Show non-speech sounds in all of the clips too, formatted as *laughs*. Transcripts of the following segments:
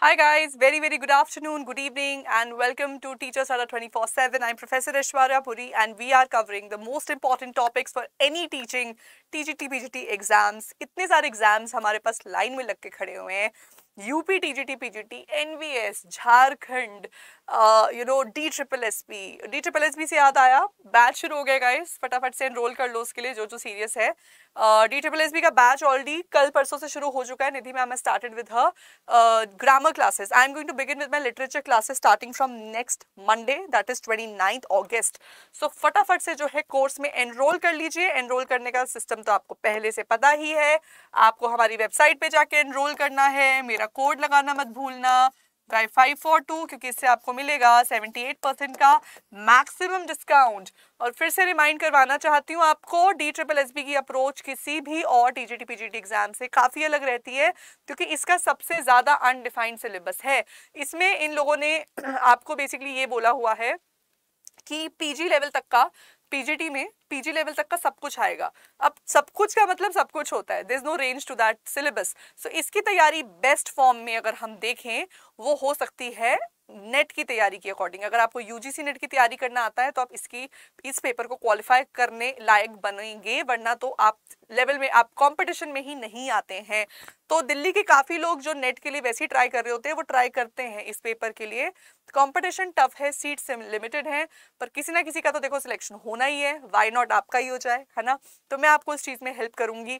Hi guys, very very good afternoon, good evening and welcome to Teacher Sada 24-7. I'm Professor Ishwarya Puri and we are covering the most important topics for any teaching TGT, PGT exams. इतने सारे exams हमारे पास line में लग के खड़े हुए हैं UP TGT PGT, NVS, Jharkhand, uh, you know D Triple SP. D Triple SP से याद आया Batch शुरू हो गया guys. फटाफट से enroll कर लो उसके लिए जो जो serious है डी ट्रिपल एस बी का बैच ऑलरेडी कल परसों से शुरू हो चुका है Nidhi ma'am started with her grammar classes I am going to begin with my literature classes starting from next Monday that is twenty ninth August so फटाफट से जो है कोर्स में एनरोल कर लीजिए एनरोल करने का सिस्टम तो आपको पहले से पता ही है आपको हमारी वेबसाइट पे जाके एनरोल करना है मेरा कोड लगाना मत भूलना प्राइस फाइव फोर टू क्योंकि इससे आपको मिलेगा सेवेंटी एट परसेंट का मैक्सिमम डिस्काउंट और फिर से रिमाइंड करवाना चाहती हूँ आपको डी ट्रिपल एस बी की अप्रोच किसी भी और T G T P G T exam से काफ़ी अलग रहती है क्योंकि इसका सबसे ज़्यादा अनडिफाइंड सिलेबस है इसमें इन लोगों ने *clears throat* आपको बेसिकली ये बोला हुआ है कि पीजी लेवल तक का पीजीटी में पीजी लेवल तक का सब कुछ आएगा अब सब कुछ का मतलब सब कुछ होता है there is no range to that syllabus so इसकी तैयारी बेस्ट फॉर्म में अगर हम देखें वो हो सकती है नेट की तैयारी के अकॉर्डिंग अगर आपको यूजीसी नेट की तैयारी करना आता है तो आप इसकी इस पेपर को क्वालिफाई करने लायक बनेंगे वरना तो आप लेवल में आप कंपटीशन में ही नहीं आते हैं तो दिल्ली के काफ़ी लोग जो नेट के लिए वैसे ही ट्राई कर रहे होते हैं वो ट्राई करते हैं इस पेपर के लिए कंपटीशन टफ है सीट से लिमिटेड है पर किसी ना किसी का तो देखो सिलेक्शन होना ही है वाई नॉट आपका ही हो जाए है ना तो मैं आपको उस चीज़ में हेल्प करूँगी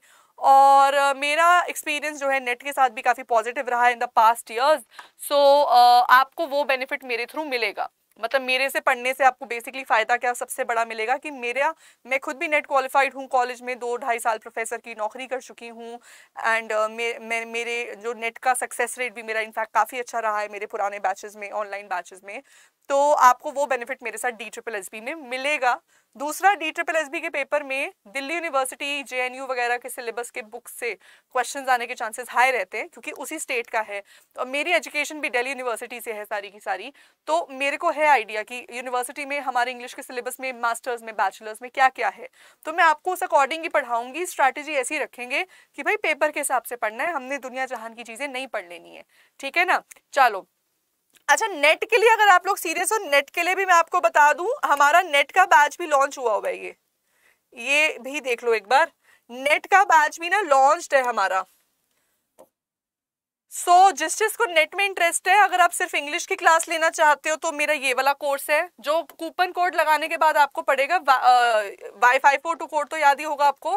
और uh, मेरा एक्सपीरियंस जो है नेट के साथ भी काफ़ी पॉजिटिव रहा है in the past years so आपको वो बेनिफिट मेरे थ्रू मिलेगा मतलब मेरे से पढ़ने से आपको बेसिकली फ़ायदा क्या सबसे बड़ा मिलेगा कि मेरा मैं खुद भी नेट क्वालिफाइड हूँ कॉलेज में दो ढाई साल प्रोफेसर की नौकरी कर चुकी हूँ एंड uh, मे, मे, मेरे जो नेट का सक्सेस रेट भी मेरा इनफैक्ट काफ़ी अच्छा रहा है मेरे पुराने बैचेस में ऑनलाइन बैचेस में तो आपको वो बेनिफिट मेरे साथ डी ट्रिपल एस बी में मिलेगा दूसरा डी ट्रिपल एस बी के पेपर में Delhi university J N U वगैरह के सिलेबस के बुक से क्वेश्चन आने के चांसेस हाई रहते हैं क्योंकि उसी स्टेट का है और तो मेरी एजुकेशन भी दिल्ली यूनिवर्सिटी से है सारी की सारी तो मेरे को है आइडिया कि यूनिवर्सिटी में हमारे इंग्लिश के सिलेबस में मास्टर्स में बैचलर्स में क्या क्या है तो मैं आपको उस अकॉर्डिंग ही पढ़ाऊंगी स्ट्रैटेजी ऐसी रखेंगे कि भाई पेपर के हिसाब से पढ़ना है हमने दुनिया जहान की चीज़ें नहीं पढ़ लेनी है ठीक है ना चलो अच्छा नेट के लिए अगर आप लोग सीरियस हो नेट के लिए भी मैं आपको बता दूं हमारा नेट का बैच भी लॉन्च हुआ हुआ है ये ये भी देख लो एक बार नेट का बैच भी ना लॉन्च है हमारा सो so, जिस चीज को नेट में इंटरेस्ट है अगर आप सिर्फ इंग्लिश की क्लास लेना चाहते हो तो मेरा ये वाला कोर्स है जो कूपन कोड लगाने के बाद आपको पड़ेगा Y five four two code तो याद ही होगा आपको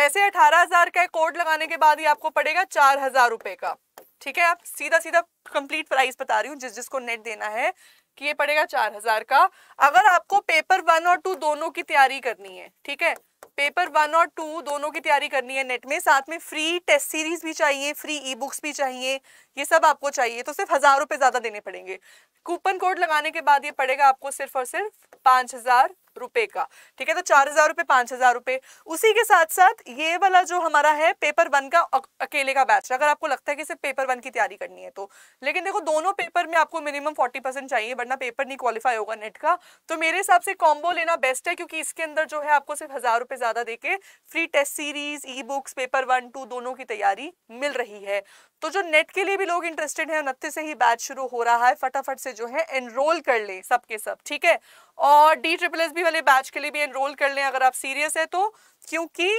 वैसे अठारह हजार का कोड लगाने के बाद ही आपको पड़ेगा चार हजार रुपए का ठीक है आप सीधा सीधा कंप्लीट प्राइस बता रही हूँ जिस जिसको नेट देना है कि ये पड़ेगा चार हजार का अगर आपको पेपर वन और टू दोनों की तैयारी करनी है ठीक है पेपर वन और टू दोनों की तैयारी करनी है नेट में साथ में फ्री टेस्ट सीरीज भी चाहिए फ्री ई बुक्स भी चाहिए ये सब आपको चाहिए तो सिर्फ हजार रुपये ज़्यादा देने पड़ेंगे कूपन कोड लगाने के बाद ये पड़ेगा आपको सिर्फ और सिर्फ पाँच हजार रुपए का ठीक है तो चार हजार रुपए पांच हजार रुपए उसी के साथ साथ ये वाला जो हमारा है पेपर वन का अकेले का बैच अगर आपको लगता है कि सिर्फ पेपर वन की तैयारी करनी है तो लेकिन देखो दोनों पेपर में आपको मिनिमम फोर्टी परसेंट चाहिए वरना पेपर नहीं क्वालिफाई होगा नेट का तो मेरे हिसाब से कॉम्बो लेना बेस्ट है क्योंकि इसके अंदर जो है आपको सिर्फ हजार रुपए ज़्यादा देके free test series e books paper one two दोनों की तैयारी मिल रही है तो जो नेट के लिए भी लोग इंटरेस्टेड है उनतीस से ही बैच शुरू हो रहा है फटाफट से जो है एनरोल कर ले सबके सब ठीक है और डी ट्रिपल एस बी वाले बैच के लिए भी एनरोल कर लें अगर आप सीरियस है तो क्योंकि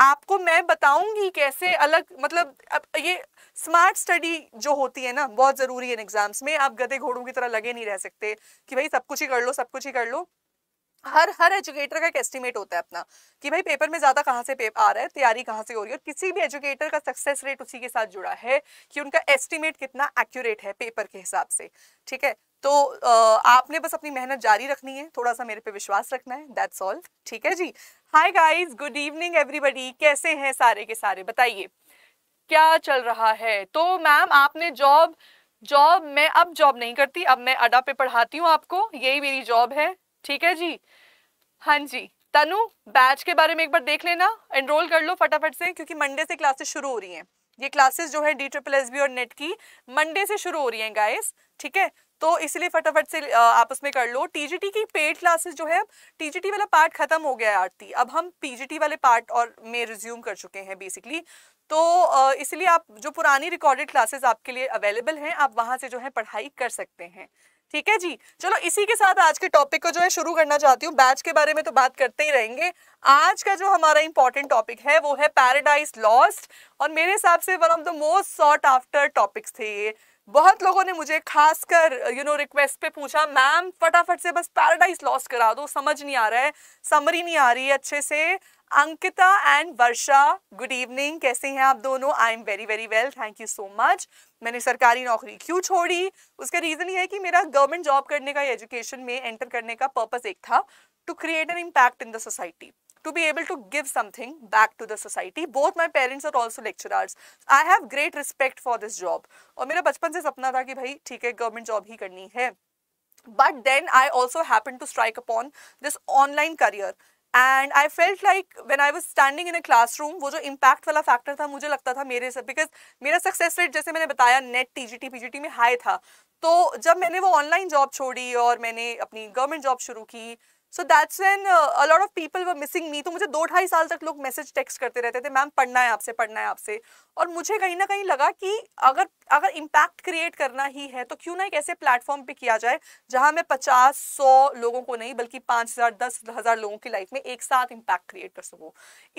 आपको मैं बताऊंगी कैसे अलग मतलब अब ये स्मार्ट स्टडी जो होती है ना बहुत ज़रूरी है एग्जाम्स में आप गधे घोड़ों की तरह लगे नहीं रह सकते कि भाई सब कुछ ही कर लो सब कुछ ही कर लो हर हर एजुकेटर का एक एस्टिमेट होता है अपना कि भाई पेपर में ज़्यादा कहाँ से पेपर आ रहा है तैयारी कहाँ से हो रही है और किसी भी एजुकेटर का सक्सेस रेट उसी के साथ जुड़ा है कि उनका एस्टिमेट कितना एक्यूरेट है पेपर के हिसाब से ठीक है तो आपने बस अपनी मेहनत जारी रखनी है थोड़ा सा मेरे पे विश्वास रखना है दैट्स ऑल ठीक है जी hi guys good evening everybody कैसे हैं सारे के सारे बताइए क्या चल रहा है तो मैम आपने जॉब जॉब मैं अब जॉब नहीं करती अब मैं अडा पे पढ़ाती हूँ आपको यही मेरी जॉब है ठीक है जी हाँ जी तनु बैच के बारे में एक बार देख लेना एनरोल कर लो फटाफट से क्योंकि मंडे से क्लासेस शुरू हो रही हैं ये क्लासेस जो है डी ट्रिपल एस बी और नेट e की मंडे से शुरू हो रही हैं गाइस ठीक है तो इसलिए फटाफट से आप उसमें कर लो टीजीटी की पेड क्लासेस जो है टीजीटी वाला पार्ट खत्म हो गया है आरती अब हम पीजीटी वाले पार्ट और में रिज्यूम कर चुके हैं बेसिकली तो इसलिए आप जो पुरानी रिकॉर्डेड क्लासेस आपके लिए अवेलेबल हैं आप वहां से जो है पढ़ाई कर सकते हैं ठीक है जी चलो इसी के साथ आज के टॉपिक को जो है शुरू करना चाहती हूँ बैच के बारे में तो बात करते ही रहेंगे आज का जो हमारा इंपॉर्टेंट टॉपिक है वो है पैराडाइज लॉस्ट और मेरे हिसाब से one of the most sought after topics थे ये बहुत लोगों ने मुझे खासकर यू नो रिक्वेस्ट पे पूछा मैम फटाफट से बस पैराडाइज लॉस करा दो समझ नहीं आ रहा है समरी नहीं आ रही है अच्छे से Ankita and Varsha good evening कैसे हैं आप दोनों I am very very well thank you so much मैंने सरकारी नौकरी क्यों छोड़ी उसका रीज़न ये है कि मेरा गवर्नमेंट जॉब करने का एजुकेशन में एंटर करने का पर्पज़ एक था to create an impact in the society to be able to give something back to the society both my parents are also lecturers i have great respect for this job aur mera bachpan se sapna tha ki bhai theek hai government job hi karni hai but then i also happened to strike upon this online career And I felt like when I was standing in a classroom, वो जो impact वाला factor था मुझे लगता था मेरे से because मेरा success rate जैसे मैंने बताया net TGT PGT T P G T में हाई था तो जब मैंने वो ऑनलाइन जॉब छोड़ी और मैंने अपनी गवर्नमेंट जॉब शुरू की so that's when a lot of people were missing me तो मुझे दो ढाई साल तक लोग मैसेज टेक्स्ट करते रहते थे मैम पढ़ना है आपसे पढ़ना है आपसे और मुझे कहीं ना कहीं लगा कि अगर अगर इम्पैक्ट क्रिएट करना ही है तो क्यों ना एक ऐसे प्लेटफॉर्म पे किया जाए जहां मैं पचास सौ लोगों को नहीं बल्कि पाँच हज़ार दस हज़ार लोगों की लाइफ में एक साथ इम्पैक्ट क्रिएट कर सकूँ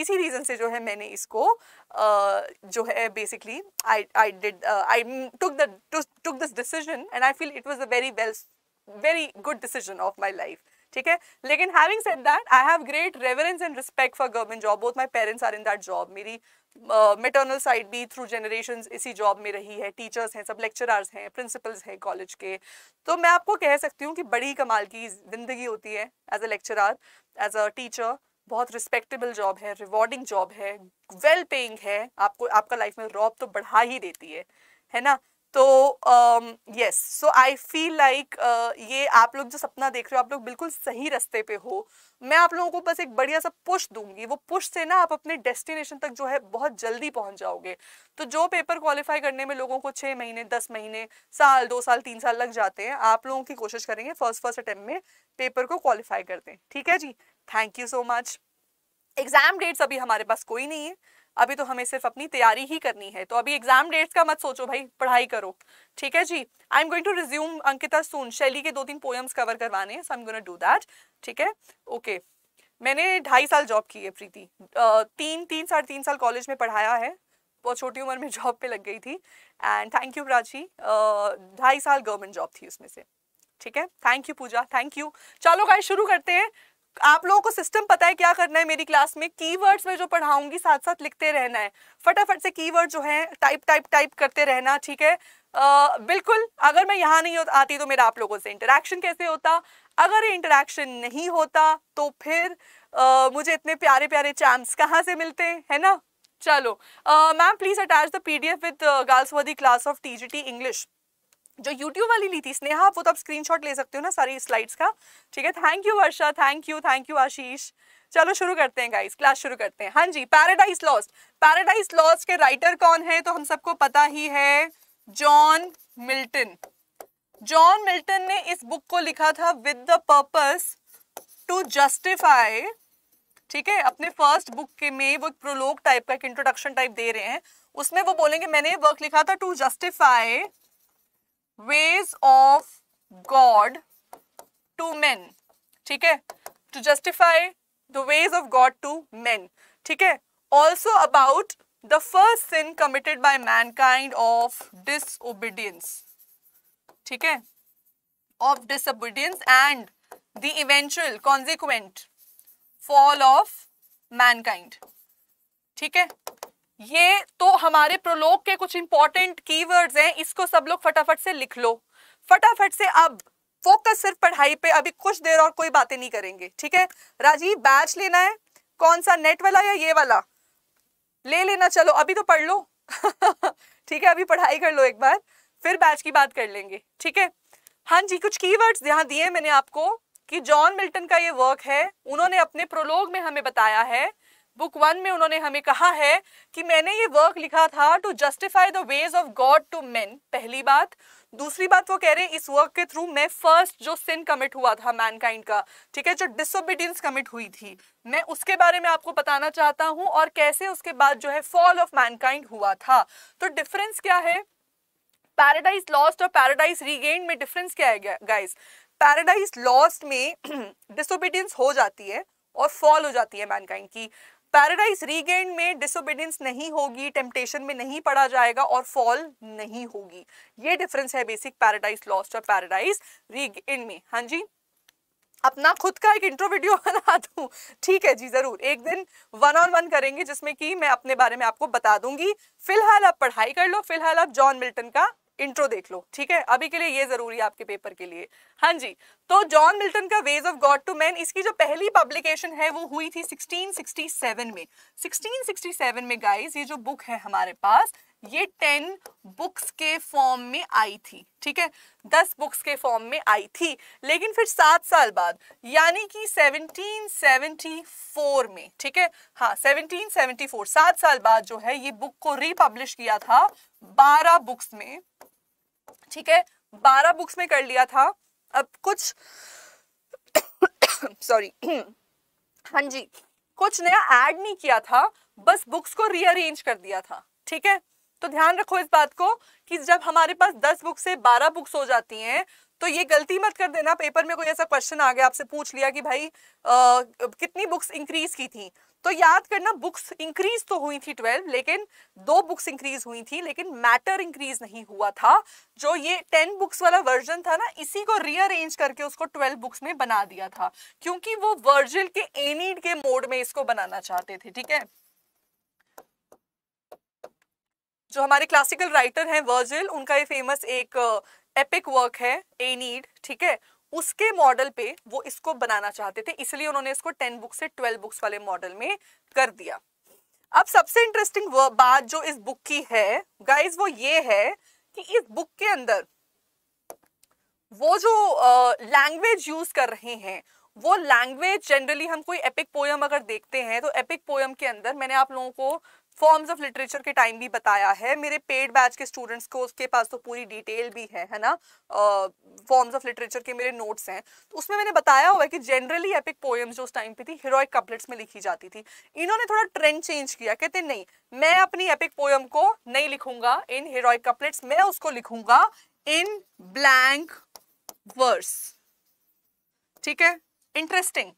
इसी रीज़न से जो है मैंने इसको जो है basically I did I took took this decision and I feel it was a very well very good decision of my life ठीक है लेकिन having said that I have great reverence and respect for government job both my parents are in that job मेरी maternal uh, side भी through generation इसी job में रही है teachers हैं सब लेक्चरर्स हैं प्रिंसिपल्स हैं कॉलेज के तो मैं आपको कह सकती हूँ कि बड़ी कमाल की जिंदगी होती है as a lecturer as a teacher बहुत रिस्पेक्टेबल जॉब है रिवॉर्डिंग जॉब है वेल well पेइंग है आपको आपका लाइफ में रॉब तो बढ़ा ही देती है है ना तो yes so I feel like ये आप लोग जो सपना देख रहे हो आप लोग बिल्कुल सही रास्ते पे हो मैं आप लोगों को बस एक बढ़िया सा पुश दूंगी वो पुश से ना आप अपने डेस्टिनेशन तक जो है बहुत जल्दी पहुंच जाओगे तो जो पेपर क्वालिफाई करने में लोगों को छः महीने दस महीने साल दो साल तीन साल लग जाते हैं आप लोगों की कोशिश करेंगे फर्स्ट फर्स्ट अटैम्प्ट में पेपर को क्वालिफाई कर दें ठीक है जी thank you so much exam dates अभी हमारे पास कोई नहीं है अभी तो हमें सिर्फ अपनी तैयारी ही करनी है तो अभी एग्जाम डेट्स का मत सोचो भाई पढ़ाई करो ठीक है जी I am going to resume Ankita soon Shelley के दो तीन पोएम्स कवर करवाने हैं so I am gonna do that ठीक है ओके मैंने ढाई साल जॉब की है प्रीति तीन तीन साढ़े तीन साल कॉलेज में पढ़ाया है बहुत छोटी उम्र में जॉब पे लग गई थी एंड थैंक यू प्राची ढाई साल गवर्नमेंट जॉब थी उसमें से ठीक है thank you Pooja thank you चलो गाइस शुरू करते हैं आप लोगों को सिस्टम पता है क्या करना है मेरी क्लास में कीवर्ड्स में जो पढ़ाऊंगी साथ साथ लिखते रहना है फटाफट से कीवर्ड जो है टाइप टाइप टाइप करते रहना ठीक है आ, बिल्कुल अगर मैं यहाँ नहीं आती तो मेरा आप लोगों से इंटरेक्शन कैसे होता अगर इंटरेक्शन नहीं होता तो फिर आ, मुझे इतने प्यारे प्यारे चांस कहाँ से मिलते हैं है ना चलो ma'am please attach the P D F with girls for class of T G T English जो YouTube वाली ली थी स्नेहा आप वो तो आप स्क्रीनशॉट ले सकते हो ना सारी स्लाइड्स का ठीक है thank you Varsha thank you thank you Ashish चलो शुरू करते हैं गाइस क्लास शुरू करते हैं हाँ जी पैराडाइज लॉस्ट पैराडाइज लॉस्ट के राइटर कौन है तो हम सबको पता ही है जॉन मिल्टन जॉन मिल्टन ने इस बुक को लिखा था with the purpose to justify ठीक है अपने फर्स्ट बुक के में वो प्रोलोग टाइप का इंट्रोडक्शन टाइप दे रहे हैं उसमें वो बोलेंगे मैंने वर्क लिखा था to justify ways of God to men. ठीक है to justify the ways of God to men. ठीक है also about the first sin committed by mankind of disobedience. ठीक है of disobedience and the eventual consequent fall of mankind. ठीक है ये तो हमारे प्रोलोग के कुछ इंपॉर्टेंट कीवर्ड्स हैं इसको सब लोग फटाफट से लिख लो फटाफट से अब फोकस सिर्फ पढ़ाई पे अभी कुछ देर और कोई बातें नहीं करेंगे ठीक है राजीव बैच लेना है कौन सा नेट वाला या ये वाला ले लेना चलो अभी तो पढ़ लो *laughs* ठीक है अभी पढ़ाई कर लो एक बार फिर बैच की बात कर लेंगे ठीक है हाँ जी कुछ कीवर्ड्स यहाँ दिए मैंने आपको कि जॉन मिल्टन का ये वर्क है उन्होंने अपने प्रोलोग में हमें बताया है बुक वन में उन्होंने हमें कहा है कि मैंने ये वर्क लिखा था to justify the ways of God to man पहली बात दूसरी बात वो कह रहे हैं इस वर्क के थ्रू मैं फर्स्ट जो सिन कमिट हुआ था मैनकाइंड का ठीक है जो डिसोबीडियंस कमिट हुई थी मैं उसके बारे में आपको बताना चाहता हूं और कैसे उसके बाद जो है फॉल ऑफ मैनकाइंड हुआ था तो डिफरेंस क्या है पैराडाइज लॉस्ट और पैराडाइज रीगेन में डिफरेंस क्या है गाइज पैराडाइज लॉस्ट में डिसोबीडियंस *clears throat* हो जाती है और फॉल हो जाती है मैनकाइंड की पैराडाइज रीगेन में डिसोबीडियंस नहीं होगी टेम्पटेशन में नहीं पड़ा जाएगा और फॉल नहीं होगी ये डिफरेंस है बेसिक पैराडाइज लॉस्ट और पैराडाइज रीगेन में हाँ जी अपना खुद का एक इंट्रो वीडियो *laughs* बना दूं ठीक है जी जरूर एक दिन वन ऑन वन करेंगे जिसमें कि मैं अपने बारे में आपको बता दूंगी फिलहाल आप पढ़ाई कर लो फिलहाल आप जॉन मिल्टन का इंट्रो देख लो ठीक है अभी के लिए ये जरूरी है आपके पेपर के लिए हाँ जी तो जॉन मिल्टन का ways of God to man इसकी जो पहली पब्लिकेशन है वो हुई थी 1667 में 1667 में गाइस ये जो बुक है हमारे पास ये टेन बुक्स के फॉर्म में आई थी ठीक है दस बुक्स के फॉर्म में आई थी लेकिन फिर सात साल बाद यानी कि 1774 में ठीक है हाँ 1774 सात साल बाद जो है ये बुक को रिपब्लिश किया था बारह बुक्स में ठीक है बारह बुक्स में कर लिया था अब कुछ सॉरी *coughs* *coughs* हाँ जी कुछ नया ऐड नहीं किया था बस बुक्स को रीअरेंज कर दिया था ठीक है तो ध्यान रखो इस बात को कि जब हमारे पास दस बुक से बारह बुक्स हो जाती हैं तो ये गलती मत कर देना पेपर में कोई ऐसा क्वेश्चन आ गया आपसे पूछ लिया कि भाई आ, कितनी बुक्स इंक्रीज की थी तो याद करना बुक्स इंक्रीज तो हुई थी ट्वेल्व लेकिन दो बुक्स इंक्रीज हुई थी लेकिन मैटर इंक्रीज नहीं हुआ था जो ये टेन बुक्स वाला वर्जन था ना इसी को रीअरेंज करके उसको ट्वेल्व बुक्स में बना दिया था क्योंकि वो वर्जिल के एनिड के मोड में इसको बनाना चाहते थे ठीक है जो हमारे क्लासिकल राइटर हैं वर्जिल उनका ये फेमस एक एपिक वर्क है ए नीड ठीक है उसके मॉडल पे वो इसको बनाना चाहते थे इसलिए उन्होंने इसको टेन बुक से ट्वेल्व बुक्स वाले मॉडल में कर दिया अब सबसे इंटरेस्टिंग बात जो इस बुक की है गाइज वो ये है कि इस बुक के अंदर वो जो लैंग्वेज uh, यूज कर रहे हैं वो लैंग्वेज जनरली हम कोई एपिक पोयम अगर देखते हैं तो एपिक पोयम के अंदर मैंने आप लोगों को फॉर्म्स ऑफ लिटरेचर के टाइम भी बताया है मेरे पेड बैच के स्टूडेंट्स को उसके पास तो पूरी डिटेल भी है है ना फॉर्म्स ऑफ लिटरेचर के मेरे नोट्स हैं तो उसमें मैंने बताया हुआ है कि जनरली एपिक पोएम्स जो उस टाइम पे थी हीरोइक कपलेट्स में लिखी जाती थी इन्होंने थोड़ा ट्रेंड चेंज किया कहते नहीं मैं अपनी एपिक पोएम को नहीं लिखूंगा इन हीरोइक कपलेट्स मैं उसको लिखूंगा इन ब्लैंक वर्स ठीक है इंटरेस्टिंग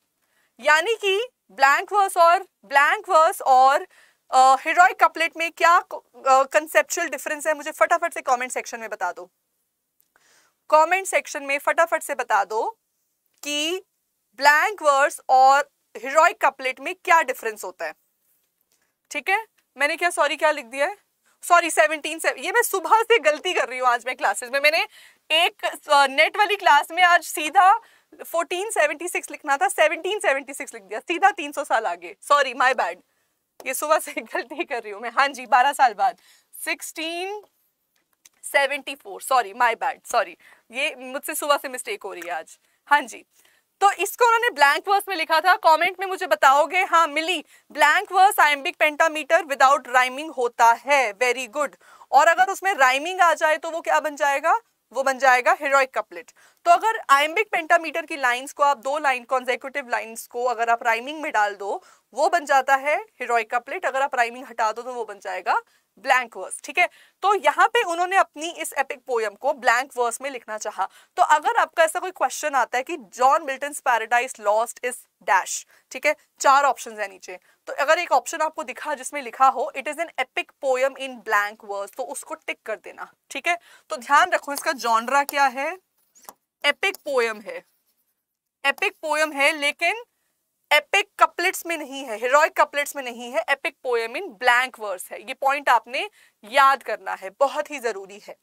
यानी कि ब्लैंक वर्स और ब्लैंक वर्स और हीरोइक कपलेट में क्या कंसेप्चुअल डिफरेंस है मुझे फटाफट से कमेंट सेक्शन में बता दो कमेंट सेक्शन में फटाफट से बता दो कि ब्लैंक वर्स और हीरोइक कपलेट में क्या डिफरेंस होता है ठीक है मैंने क्या सॉरी क्या लिख दिया है सॉरी सेवनटीन से ये मैं सुबह से गलती कर रही हूँ आज मैं क्लासेस में मैंने एक नेट वाली क्लास में आज सीधा 1476 लिखना था 1776 लिख दिया सीधा 300 साल आगे सॉरी माय बैड ये सुबह से *laughs* गलती कर रही हूँ मैं हाँ जी बारह साल बाद sixteen seventy four sorry my bad sorry ये मुझसे सुबह से मिस्टेक हो रही है आज हाँ जी तो इसको उन्होंने ब्लैंक वर्स में लिखा था कमेंट में मुझे बताओगे हाँ Mili blank verse iambic pentameter without rhyming होता है वेरी गुड और अगर उसमें राइमिंग आ जाए तो वो क्या बन जाएगा वो बन जाएगा हीरोइक कपलेट तो अगर आइम्बिक पेंटामीटर की लाइंस को आप दो लाइन कॉन्जेक्यूटिव लाइन्स को अगर आप राइमिंग में डाल दो वो बन जाता है हीरोइक का प्लेट अगर आप राइमिंग हटा दो तो वो बन जाएगा ब्लैंक वर्स ठीक है तो यहाँ पे उन्होंने अपनी इस एपिक पोयम को ब्लैंक वर्स में लिखना चाहा तो अगर आपका ऐसा कोई क्वेश्चन आता है कि John Milton Paradise Lost is dash ठीक है चार ऑप्शंस है नीचे तो अगर एक ऑप्शन आपको दिखा जिसमें लिखा हो it is an epic poem in blank verse तो उसको टिक कर देना ठीक है तो ध्यान रखो इसका जॉनरा क्या है एपिक पोयम है एपिक पोयम है लेकिन एपिक कपलेट्स में नहीं है हीरोइक कपलेट्स में नहीं है epic poem in blank verse है ये पॉइंट आपने याद करना है बहुत ही जरूरी है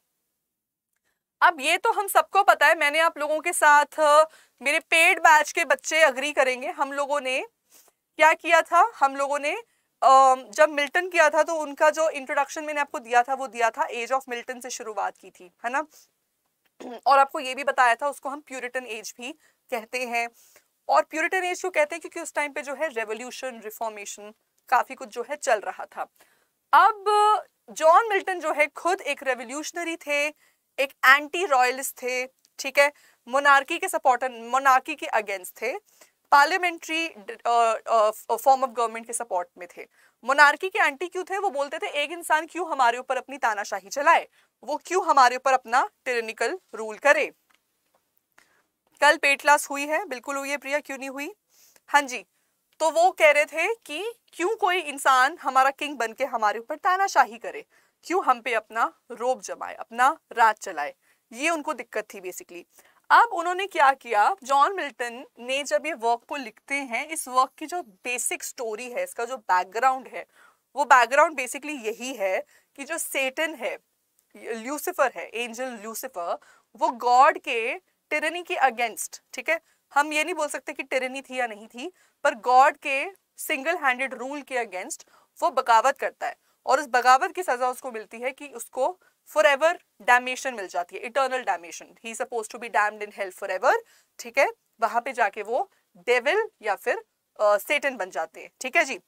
अब ये तो हम सबको पता है मैंने आप लोगों के साथ मेरे पेड बैच के बच्चे अग्री करेंगे हम लोगों ने क्या किया था हम लोगों ने जब मिल्टन किया था तो उनका जो इंट्रोडक्शन मैंने आपको दिया था वो दिया था एज ऑफ मिल्टन से शुरुआत की थी है ना और आपको ये भी बताया था उसको हम प्यूरिटन एज भी कहते हैं और प्यूरिटन एज क्यों कहते हैं क्योंकि उस टाइम पे जो है रेवोल्यूशन रिफॉर्मेशन काफी कुछ जो है चल रहा था अब जॉन मिल्टन जो है खुद एक रेवोल्यूशनरी थे एक एंटी रॉयलिस्ट थे ठीक है मोनार्की के सपोर्टर मोनार्की के अगेंस्ट थे पार्लियामेंट्री फॉर्म ऑफ गवर्नमेंट के सपोर्ट में थे मोनार्की के एंटी क्यों थे वो बोलते थे एक इंसान क्यों हमारे ऊपर अपनी तानाशाही चलाए वो क्यों हमारे ऊपर अपना टेरिनिकल रूल करे कल पेट लॉस हुई है बिल्कुल हुई है प्रिया क्यों नहीं हुई हाँ जी तो वो कह रहे थे कि क्यों कोई इंसान हमारा किंग बन के हमारे ऊपर तानाशाही करे क्यों हम पे अपना रोब जमाए अपना राज चलाए ये उनको दिक्कत थी बेसिकली अब उन्होंने क्या किया जॉन मिल्टन ने जब ये वर्क को लिखते हैं इस वर्क की जो बेसिक स्टोरी है इसका जो बैकग्राउंड है वो बैकग्राउंड बेसिकली यही है कि जो सेटन है ल्यूसिफर है एंजल ल्यूसिफर वो गॉड के टिरनी के अगेंस्ट ठीक है हम ये नहीं बोल सकते कि टिरनी थी या नहीं थी पर गॉड के सिंगल हैंडेड रूल के अगेंस्ट वो बगावत करता है और उस बगावत की सजा उसको मिलती है कि उसको फॉर एवर डैमेशन मिल जाती है इटर्नल डैमेशन ही suppose to be damned in health for ever ठीक है वहां पे जाके वो डेविल या फिर सेटन uh, बन जाते हैं ठीक है जी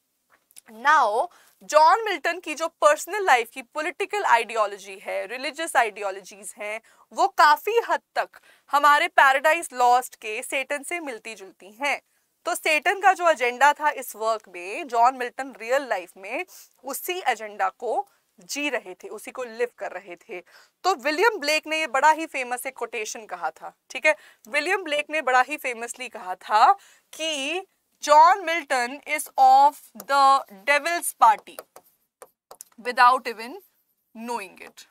नाउ जॉन मिल्टन की जो पर्सनल लाइफ की पॉलिटिकल आइडियोलॉजी है रिलीजियस आइडियोलॉजीज हैं वो काफ़ी हद तक हमारे पैराडाइज लॉस्ट के सेटन से मिलती जुलती हैं तो सेटन का जो एजेंडा था इस वर्क में जॉन मिल्टन रियल लाइफ में उसी एजेंडा को जी रहे थे उसी को लिव कर रहे थे तो विलियम ब्लेक ने ये बड़ा ही फेमस एक कोटेशन कहा था ठीक है विलियम ब्लेक ने बड़ा ही फेमसली कहा था कि John Milton is of the devil's party without even knowing it.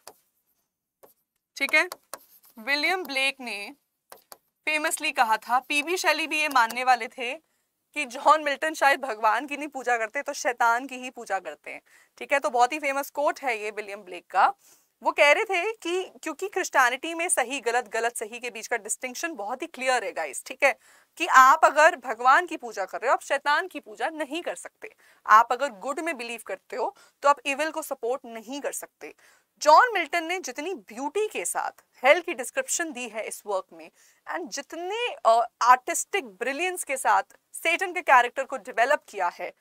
ठीक है विलियम ब्लेक ने फेमसली कहा था पीबी शैली भी ये मानने वाले थे कि जॉन मिल्टन शायद भगवान की नहीं पूजा करते तो शैतान की ही पूजा करते हैं ठीक है तो बहुत ही फेमस कोट है ये विलियम ब्लेक का वो कह रहे थे कि क्योंकि क्रिस्टानिटी में सही गलत गलत सही के बीच का डिस्टिंक्शन बहुत ही क्लियर है गाइस ठीक है कि आप अगर भगवान की पूजा कर रहे हो आप शैतान की पूजा नहीं कर सकते आप अगर गुड में बिलीव करते हो तो आप इविल को सपोर्ट नहीं कर सकते जॉन मिल्टन ने जितनी ब्यूटी के साथ हेल की डिस्क्रिप्शन दी है इस वर्क में एंड जितने आर्टिस्टिक ब्रिलियंस के साथ सेटन के कैरेक्टर को डेवलप किया है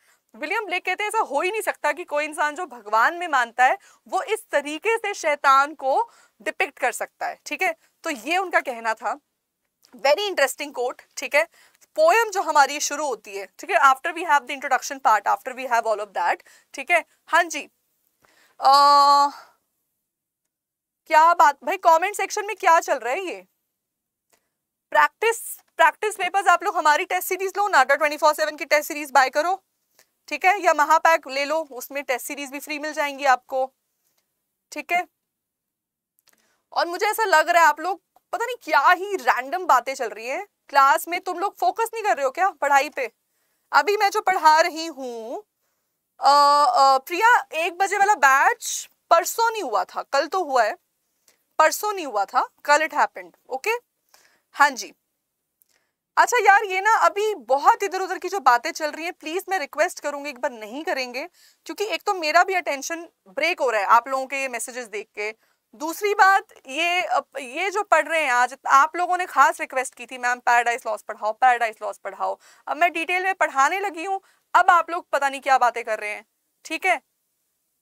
विलियम ब्लेक कहते हैं ऐसा हो ही नहीं सकता कि कोई इंसान जो भगवान में मानता है वो इस तरीके से शैतान को डिपिक्ट कर सकता है ठीक है तो ये उनका कहना था वेरी इंटरेस्टिंग कोट ठीक है पोएम जो हमारी शुरू होती है ठीक है after we have the introduction part after we have all of that ठीक है हाँ जी आ, क्या बात भाई कमेंट सेक्शन में क्या चल रहा है ये प्रैक्टिस प्रैक्टिस पेपर्स आप लोग हमारी टेस्ट सीरीज लो नाटा ट्वेंटी फोर सेवन की टेस्ट सीरीज बाय करो ठीक है या महापैक ले लो उसमें टेस्ट सीरीज भी फ्री मिल जाएंगी आपको ठीक है और मुझे ऐसा लग रहा है आप लोग पता नहीं क्या ही रैंडम बातें चल रही है क्लास में तुम लोग फोकस नहीं कर रहे हो क्या पढ़ाई पे अभी मैं जो पढ़ा रही हूँ प्रिया एक बजे वाला बैच परसों नहीं हुआ था कल तो हुआ है परसों नहीं हुआ था कल इट हैपेंड ओके हाँ जी अच्छा यार ये ना अभी बहुत इधर उधर की जो बातें चल रही हैं प्लीज़ मैं रिक्वेस्ट करूंगी एक बार नहीं करेंगे क्योंकि एक तो मेरा भी अटेंशन ब्रेक हो रहा है आप लोगों के ये मैसेजेस देख के दूसरी बात ये ये जो पढ़ रहे हैं आज आप लोगों ने खास रिक्वेस्ट की थी मैम पैराडाइज लॉस पढ़ाओ पैराडाइज लॉस पढ़ाओ अब मैं डिटेल में पढ़ाने लगी हूँ अब आप लोग पता नहीं क्या बातें कर रहे हैं ठीक है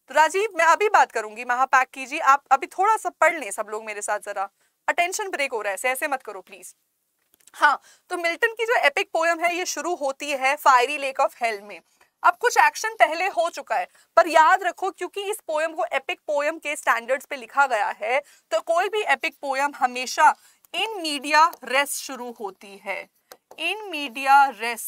तो राजीव मैं अभी बात करूंगी महापैक कीजिए आप अभी थोड़ा सा पढ़ लें सब लोग मेरे साथ जरा अटेंशन ब्रेक हो रहा है ऐसे ऐसे मत करो प्लीज हाँ तो मिल्टन की जो एपिक पोयम है ये शुरू होती है फायरी लेक ऑफ हेल में अब कुछ एक्शन पहले हो चुका है पर याद रखो क्योंकि इस पोयम को एपिक पोयम के स्टैंडर्ड्स पे लिखा गया है तो कोई भी एपिक पोयम हमेशा इन मीडिया रेस शुरू होती है इन मीडिया रेस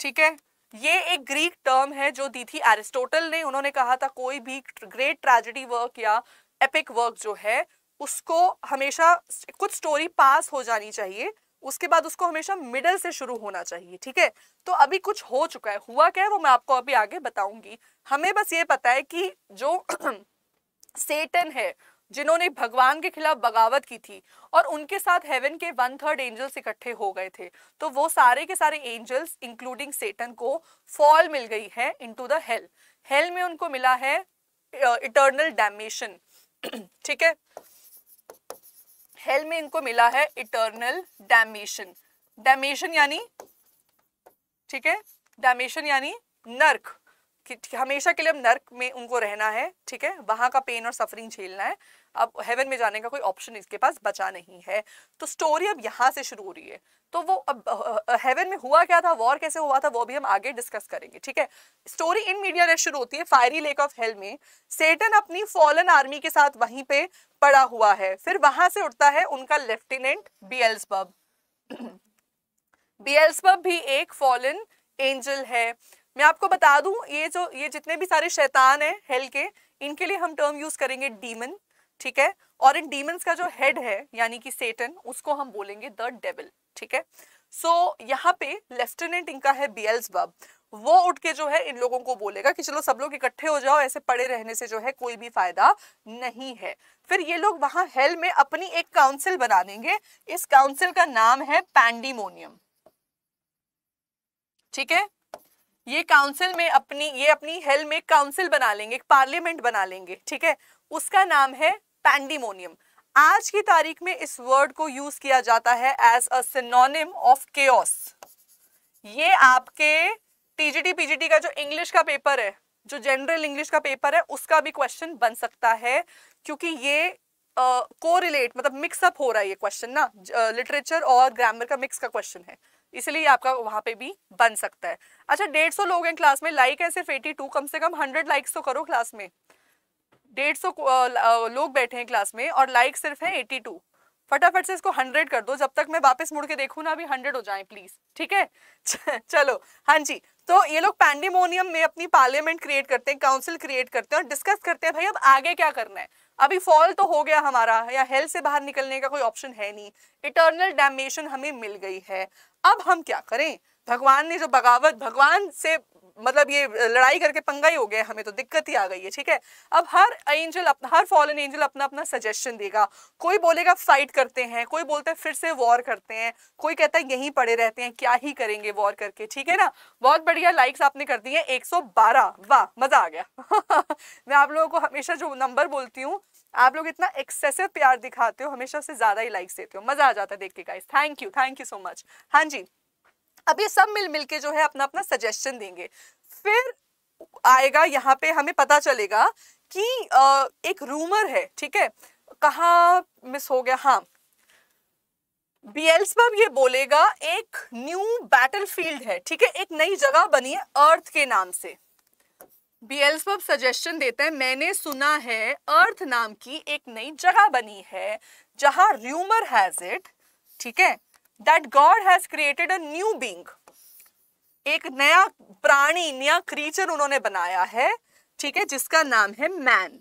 ठीक है ये एक ग्रीक टर्म है जो दी थी एरिस्टोटल ने उन्होंने कहा था कोई भी ग्रेट ट्रेजिडी वर्क या एपिक वर्क जो है उसको हमेशा कुछ स्टोरी पास हो जानी चाहिए उसके बाद उसको हमेशा मिडल से शुरू होना चाहिए ठीक है तो अभी कुछ हो चुका है हुआ क्या है वो मैं आपको अभी आगे बताऊंगी हमें बस ये पता है कि जो सेटन *clears throat* है जिन्होंने भगवान के खिलाफ बगावत की थी और उनके साथ हेवन के वन थर्ड एंजल्स इकट्ठे हो गए थे तो वो सारे के सारे एंजल्स इंक्लूडिंग सेटन को फॉल मिल गई है इनटू द हेल हेल में उनको मिला है इटर्नल डैमेशन *clears throat* ठीक है हेल में इनको मिला है इटर्नल डैमेशन डैमेशन यानी ठीक है डैमेशन यानी नर्क हमेशा के लिए हम नर्क में उनको रहना है ठीक है वहां का पेन और सफरिंग झेलना है अब हेवन में जाने का कोई ऑप्शन इसके पास बचा नहीं है तो स्टोरी अब यहां से शुरू हो रही है तो वो अब हेवन में हुआ क्या था वॉर कैसे हुआ था वो भी हम आगे डिस्कस करेंगे ठीक है स्टोरी इन मीडिया रेस शुरू होती है फायरी लेक ऑफ हेल में सेटन अपनी फॉलन आर्मी के साथ वहीं पे पड़ा हुआ है फिर वहां से उठता है उनका लेफ्टिनेंट बियल्सबब बियल्सबब भी एक फॉलन एंजल है मैं आपको बता दूं ये जो ये जितने भी सारे शैतान है हेल के इनके लिए हम टर्म यूज करेंगे डीमन ठीक है और इन डीमंस का जो हेड है यानी कि सेटन उसको हम बोलेंगे द डेविल ठीक है सो so, यहाँ पे लेफ्टिनेंट इनका है बीएल्स बब वो उठ के जो है इन लोगों को बोलेगा कि चलो सब लोग इकट्ठे हो जाओ ऐसे पड़े रहने से जो है कोई भी फायदा नहीं है फिर ये लोग वहां हेल में अपनी एक काउंसिल बना देंगे इस काउंसिल का नाम है पैंडीमोनियम ठीक है ये काउंसिल में अपनी ये अपनी हेल में काउंसिल बना लेंगे एक पार्लियामेंट बना लेंगे ठीक है उसका नाम है पैंडीमोनियम आज की तारीख में इस वर्ड को यूज किया जाता है एज अ सिनोनिम ऑफ के ये आपके टीजीटी पीजीटी का जो इंग्लिश का पेपर है जो जनरल इंग्लिश का पेपर है उसका भी क्वेश्चन बन सकता है क्योंकि ये को uh, रिलेट मतलब मिक्सअप हो रहा है ये क्वेश्चन ना लिटरेचर uh, और ग्रामर का मिक्स का क्वेश्चन है इसलिए आपका वहां पे भी बन सकता है अच्छा डेढ़ सौ लोग हैं क्लास में लाइक है सिर्फ एटी टू कम से कम हंड्रेड लाइक्स तो करो क्लास में डेढ़ सौ लोग बैठे हैं क्लास में और लाइक सिर्फ है एटी टू फटाफट से इसको हंड्रेड कर दो जब तक मैं वापस मुड़ के देखू ना अभी हंड्रेड हो जाए प्लीज ठीक है *laughs* चलो हाँ जी तो ये लोग पैंडेमोनियम में अपनी पार्लियामेंट क्रिएट करते हैं काउंसिल क्रिएट करते हैं और डिस्कस करते हैं भाई अब आगे क्या करना है अभी फॉल तो हो गया हमारा या हेल से बाहर निकलने का कोई ऑप्शन है नहीं इटर्नल डैमेशन हमें मिल गई है अब हम क्या करें भगवान ने जो बगावत भगवान से मतलब ये लड़ाई करके पंगा ही हो गया हमें तो दिक्कत ही आ गई है ठीक है अब हर एंजल अपना हर फॉलन एंजल अपना अपना सजेशन देगा कोई बोलेगा फाइट करते हैं कोई बोलता है फिर से वॉर करते हैं कोई कहता है यहीं पड़े रहते हैं क्या ही करेंगे वॉर करके ठीक है ना बहुत बढ़िया लाइक्स आपने कर दी है एक वाह मजा आ गया *laughs* मैं आप लोगों को हमेशा जो नंबर बोलती हूँ आप लोग इतना एक्सेसिव प्यार दिखाते हो हमेशा उससे ज्यादा ही लाइक्स देते हो मजा आ जाता है देख के guys thank you thank you so much हाँ जी अब ये सब मिल मिलके जो है अपना अपना सजेशन देंगे फिर आएगा यहाँ पे हमें पता चलेगा कि एक रूमर है ठीक है कहा मिस हो गया हाँ बीएल्स ये बोलेगा एक न्यू बैटलफील्ड है ठीक है एक नई जगह बनी है अर्थ के नाम से बीएल्स सजेशन देते हैं मैंने सुना है अर्थ नाम की एक नई जगह बनी है जहां र्यूमर हैज इट ठीक है that God has created a new being एक नया प्राणी नया क्रिएचर उन्होंने बनाया है ठीक है जिसका नाम है मैन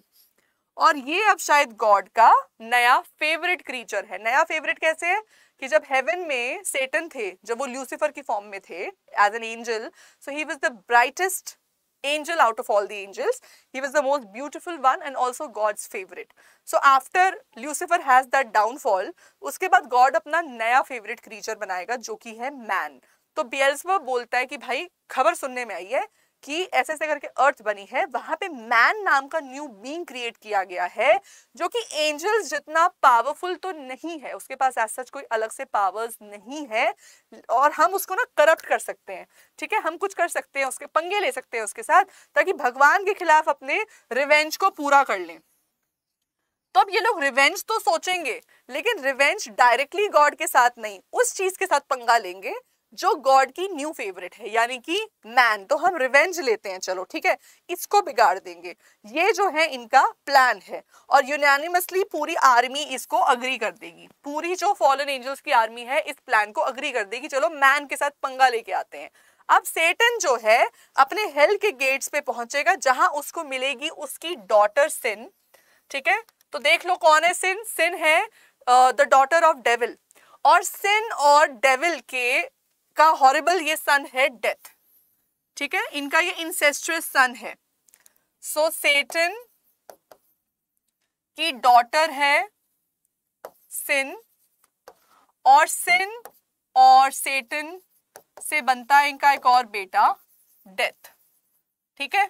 और ये अब शायद गॉड का नया फेवरेट क्रीचर है नया फेवरेट कैसे है कि जब हेवन में सेटन थे जब वो ल्यूसिफर की फॉर्म में थे as an angel so he was the brightest angel out of all the angels. He was the most beautiful one and also God's favorite. So after Lucifer has that downfall, उसके बाद God अपना नया favorite creature बनाएगा जो कि है man. तो Beelzebub बोलता है कि भाई खबर सुनने में आई है कि ऐसे ऐसे करके अर्थ बनी है वहां पे मैन नाम का न्यू बींग क्रिएट किया गया है जो कि एंजल्स जितना पावरफुल तो नहीं है उसके पास ऐसा सच कोई अलग से पावर्स नहीं है और हम उसको ना करप्ट कर सकते हैं ठीक है हम कुछ कर सकते हैं उसके पंगे ले सकते हैं उसके साथ ताकि भगवान के खिलाफ अपने रिवेंज को पूरा कर लें तो अब ये लोग रिवेंज तो सोचेंगे लेकिन रिवेंज डायरेक्टली गॉड के साथ नहीं उस चीज के साथ पंगा लेंगे जो गॉड की न्यू फेवरेट है यानी कि मैन तो हम रिवेंज लेते हैं चलो ठीक है इसको बिगाड़ देंगे ये जो है इनका प्लान है और यूनानिमसली पूरी आर्मी इसको अग्री कर देगी पूरी जो फॉलन एंजल्स की आर्मी है इस प्लान को अग्री कर देगी चलो मैन के साथ पंगा लेके आते हैं अब सेटन जो है अपने हेल के गेट्स पे पहुंचेगा जहां उसको मिलेगी उसकी डॉटर सिन ठीक है तो देख लो कौन है सिन सिन है द डॉटर ऑफ डेविल और सिन और डेविल के का हॉरेबल ये सन है डेथ ठीक है इनका ये इंसेस्ट्रियस सन है सो so, सेटन की डॉटर है सिन और सिन और सेटन से बनता है इनका एक और बेटा डेथ ठीक है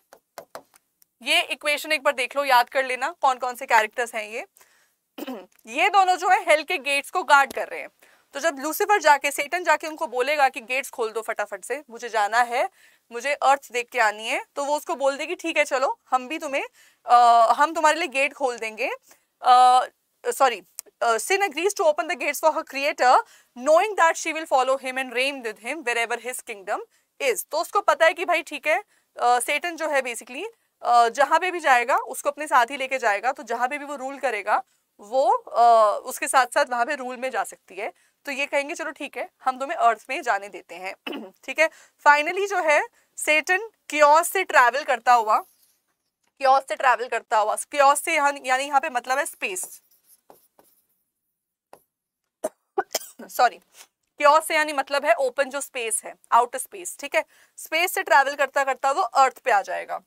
ये इक्वेशन एक बार देख लो याद कर लेना कौन कौन से कैरेक्टर्स हैं ये *clears throat* ये दोनों जो है हेल के गेट्स को गार्ड कर रहे हैं तो जब लूसीफर जाके सेटन जाके उनको बोलेगा कि गेट्स खोल दो फटाफट से मुझे जाना है मुझे अर्थ देख के आनी है तो वो उसको बोल देगी ठीक है चलो हम भी तुम्हें आ, हम तुम्हारे लिए गेट खोल देंगे sorry agrees to open the gates for her creator knowing that she will follow him and reign with him wherever his kingdom is तो उसको पता है कि भाई ठीक है सेटन uh, जो है बेसिकली uh, जहाँ पे भी जाएगा उसको अपने साथ ही लेके जाएगा तो जहाँ पे भी वो रूल करेगा वो uh, उसके साथ साथ वहाँ पे रूल में जा सकती है तो ये कहेंगे चलो ठीक है हम तुम्हें अर्थ में जाने देते हैं *clears throat* ठीक है फाइनली जो है सेटन क्योस से ट्रैवल करता हुआ क्योस से ट्रैवल करता हुआ क्योस से यहाँ यानी यहाँ पे मतलब है स्पेस सॉरी क्योस से यानी मतलब है ओपन जो स्पेस है आउटर स्पेस ठीक है स्पेस से ट्रैवल करता करता वो अर्थ पे आ जाएगा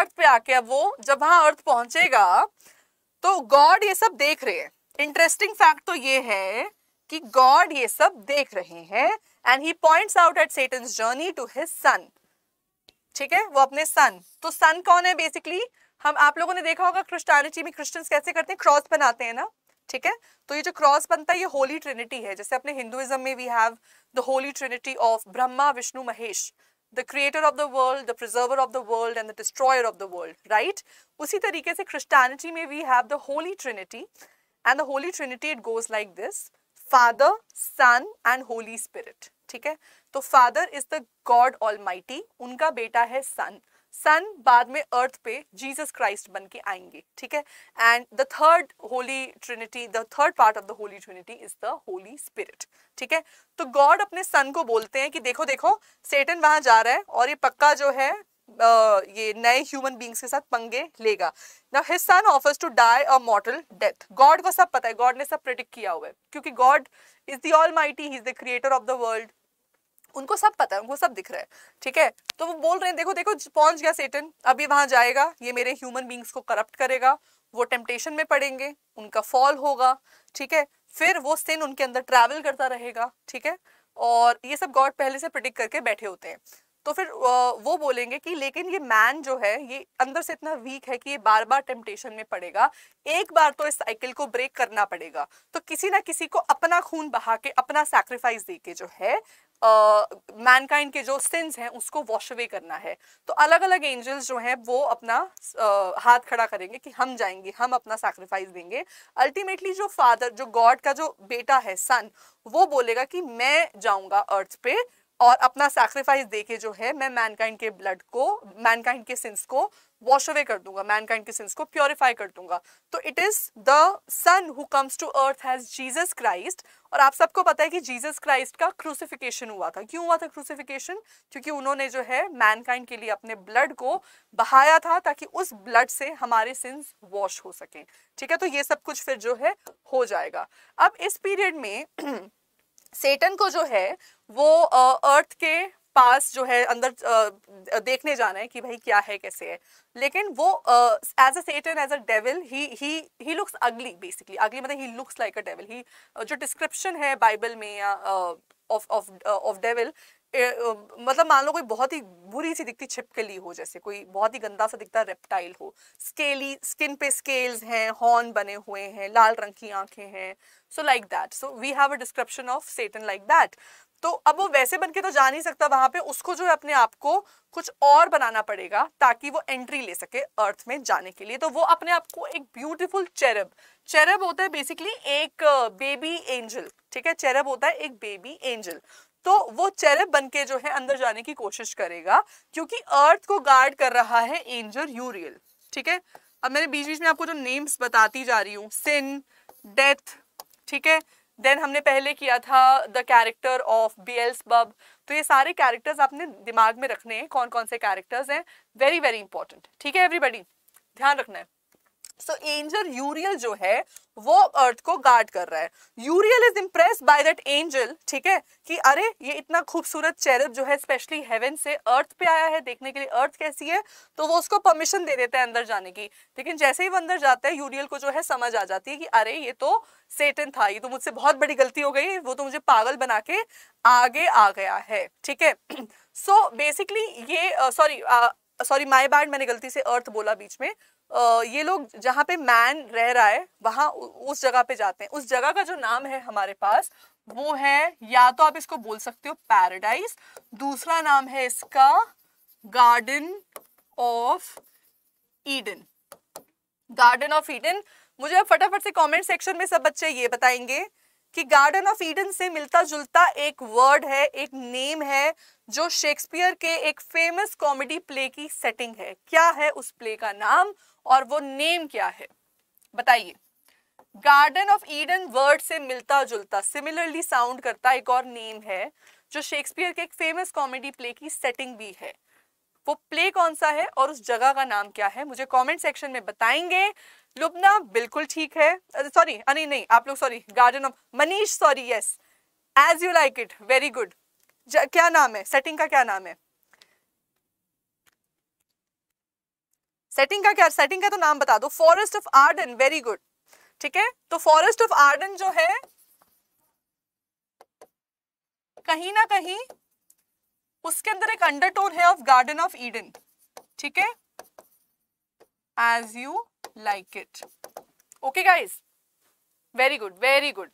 अर्थ पे आके अब वो जब वहां अर्थ पहुंचेगा तो गॉड ये सब देख रहे हैं इंटरेस्टिंग फैक्ट तो ये है कि गॉड ये सब देख रहे हैं and he points out at Satan journey to his son ठीक है वो अपने सन तो सन कौन है बेसिकली हम आप लोगों ने देखा होगा क्रिस्टानिटी में क्रिश्चियंस कैसे करते हैं क्रॉस बनाते हैं ना ठीक है तो ये जो क्रॉस बनता है ये होली ट्रिनिटी है जैसे अपने हिंदुइज्म में we have the holy trinity of Brahma Vishnu Mahesh the creator of the world the preserver of the world and the destroyer of the world right उसी तरीके से क्रिस्टानिटी में we have the holy trinity and the holy trinity it goes like this father son and holy spirit ठीक है तो father is the God all उनका बेटा है सन सन बाद में अर्थ पे जीसस क्राइस्ट बन के आएंगे ठीक है and the third holy trinity the third part of the holy trinity is the holy spirit ठीक है तो गॉड अपने सन को बोलते हैं कि देखो देखो सेटन वहां जा रहा है और ये पक्का जो है ये नए ह्यूमन बींग्स के साथ पंगे लेगा ना his son offers to die a mortal death God को सब पता है गॉड ने सब प्रिडिक्ट किया हुआ है क्योंकि God is the almighty he is the creator of the world उनको सब पता है उनको सब दिख रहा है ठीक है तो वो बोल रहे हैं देखो देखो पहुंच गया सेटन अभी वहां जाएगा ये मेरे ह्यूमन बींग्स को करप्ट करेगा वो टेम्पटेशन में पड़ेंगे उनका फॉल होगा ठीक है फिर वो सिन उनके अंदर ट्रैवल करता रहेगा ठीक है और ये सब गॉड पहले से प्रिडिक्ट करके बैठे होते हैं तो फिर वो बोलेंगे कि लेकिन ये मैन जो है ये अंदर से इतना वीक है कि ये बार बार टेम्पटेशन में पड़ेगा एक बार तो इस साइकिल को ब्रेक करना पड़ेगा तो किसी ना किसी को अपना खून बहा के अपना सैक्रिफाइस दे के जो है मैनकाइंड uh, के जो सिंस हैं उसको वॉश अवे करना है तो अलग अलग एंजल्स जो हैं वो अपना uh, हाथ खड़ा करेंगे कि हम जाएंगे हम अपना सैक्रिफाइस देंगे अल्टीमेटली जो फादर जो गॉड का जो बेटा है सन वो बोलेगा कि मैं जाऊंगा अर्थ पे और अपना सैक्रिफाइस देके जो है मैं मैनकाइंड के ब्लड को मैनकाइंड के सिंस को वॉश अवे कर दूंगा मैनकाइंड के सिंस को प्योरीफाई कर दूंगा तो it is the son who comes to earth has Jesus Christ और आप सबको पता है कि जीसस क्राइस्ट का क्रूसिफिकेशन हुआ था क्यों हुआ था क्रूसिफिकेशन क्योंकि उन्होंने जो है मैनकाइंड के लिए अपने ब्लड को बहाया था ताकि उस ब्लड से हमारे सिंस वॉश हो सके ठीक है तो ये सब कुछ फिर जो है हो जाएगा अब इस पीरियड में *clears throat* सेटन को जो है वो अर्थ के पास जो है अंदर देखने जाना है कि भाई क्या है कैसे है लेकिन वो as a Satan as a devil he he he looks ugly basically ugly मतलब he looks like a devil he जो डिस्क्रिप्शन है बाइबल में या ऑफ ऑफ ऑफ डेविल मतलब मान लो कोई बहुत ही बुरी सी दिखती छिपकली हो जैसे कोई बहुत ही गंदा सा दिखता रेप्टाइल हो स्केली स्किन पे स्केल्स हैं हॉर्न बने हुए हैं लाल रंग की आंखें हैं so like that so we have a description of Satan like that तो अब वो वैसे बन के तो जा नहीं सकता वहां पे उसको जो है अपने आप को कुछ और बनाना पड़ेगा ताकि वो एंट्री ले सके अर्थ में जाने के लिए तो वो अपने आप को एक ब्यूटीफुल चेरब चेरब होता है बेसिकली एक बेबी एंजल ठीक है चेरब होता है एक बेबी एंजल तो वो चेरब बन के जो है अंदर जाने की कोशिश करेगा क्योंकि अर्थ को गार्ड कर रहा है एंजर यूरियल ठीक है अब मैंने बीच बीच में आपको जो नेम्स बताती जा रही हूँ सिन डेथ ठीक है देन हमने पहले किया था द कैरेक्टर ऑफ बीएल्स बब तो ये सारे कैरेक्टर्स आपने दिमाग में रखने हैं कौन कौन से कैरेक्टर्स हैं वेरी वेरी इंपॉर्टेंट ठीक है एवरीबडी ध्यान रखना है सो एंजल यूरियल जो है वो अर्थ को गार्ड कर रहा है Uriel is impress by that angel ठीक है कि अरे ये इतना खूबसूरत चेरब जो है स्पेशली हेवन से अर्थ पे आया है देखने के लिए अर्थ कैसी है तो वो उसको परमिशन दे देता है अंदर जाने की लेकिन जैसे ही वो अंदर जाता है यूरियल को जो है समझ आ जाती है कि अरे ये तो सेटन था ये तो मुझसे बहुत बड़ी गलती हो गई वो तो मुझे पागल बना के आगे आ गया है ठीक है सो *clears throat* बेसिकली ये सॉरी सॉरी माई बैड मैंने गलती से अर्थ बोला बीच में ये लोग जहाँ पे मैन रह रहा है वहां उस जगह पे जाते हैं उस जगह का जो नाम है हमारे पास वो है या तो आप इसको बोल सकते हो पैराडाइज दूसरा नाम है इसका garden of Eden garden of Eden मुझे आप फटाफट से कमेंट सेक्शन में सब बच्चे ये बताएंगे कि गार्डन ऑफ ईडन से मिलता जुलता एक वर्ड है एक नेम है जो शेक्सपियर के एक फेमस कॉमेडी प्ले की सेटिंग है क्या है उस प्ले का नाम और वो नेम क्या है बताइए गार्डन ऑफ ईडन वर्ड से मिलता जुलता सिमिलरली साउंड करता एक और नेम है जो शेक्सपियर के एक फेमस कॉमेडी प्ले की सेटिंग भी है वो प्ले कौन सा है और उस जगह का नाम क्या है मुझे कमेंट सेक्शन में बताएंगे लुबना बिल्कुल ठीक है सॉरी अरे नहीं आप लोग sorry garden of Manish sorry yes as you like it very good क्या नाम है सेटिंग का क्या नाम है सेटिंग का क्या सेटिंग का तो नाम बता दो forest of Arden very good ठीक है तो फॉरेस्ट ऑफ आर्डन जो है कहीं ना कहीं उसके अंदर एक अंडरटोन है ऑफ गार्डन ऑफ ईडन ठीक है as you like it okay guys very good very good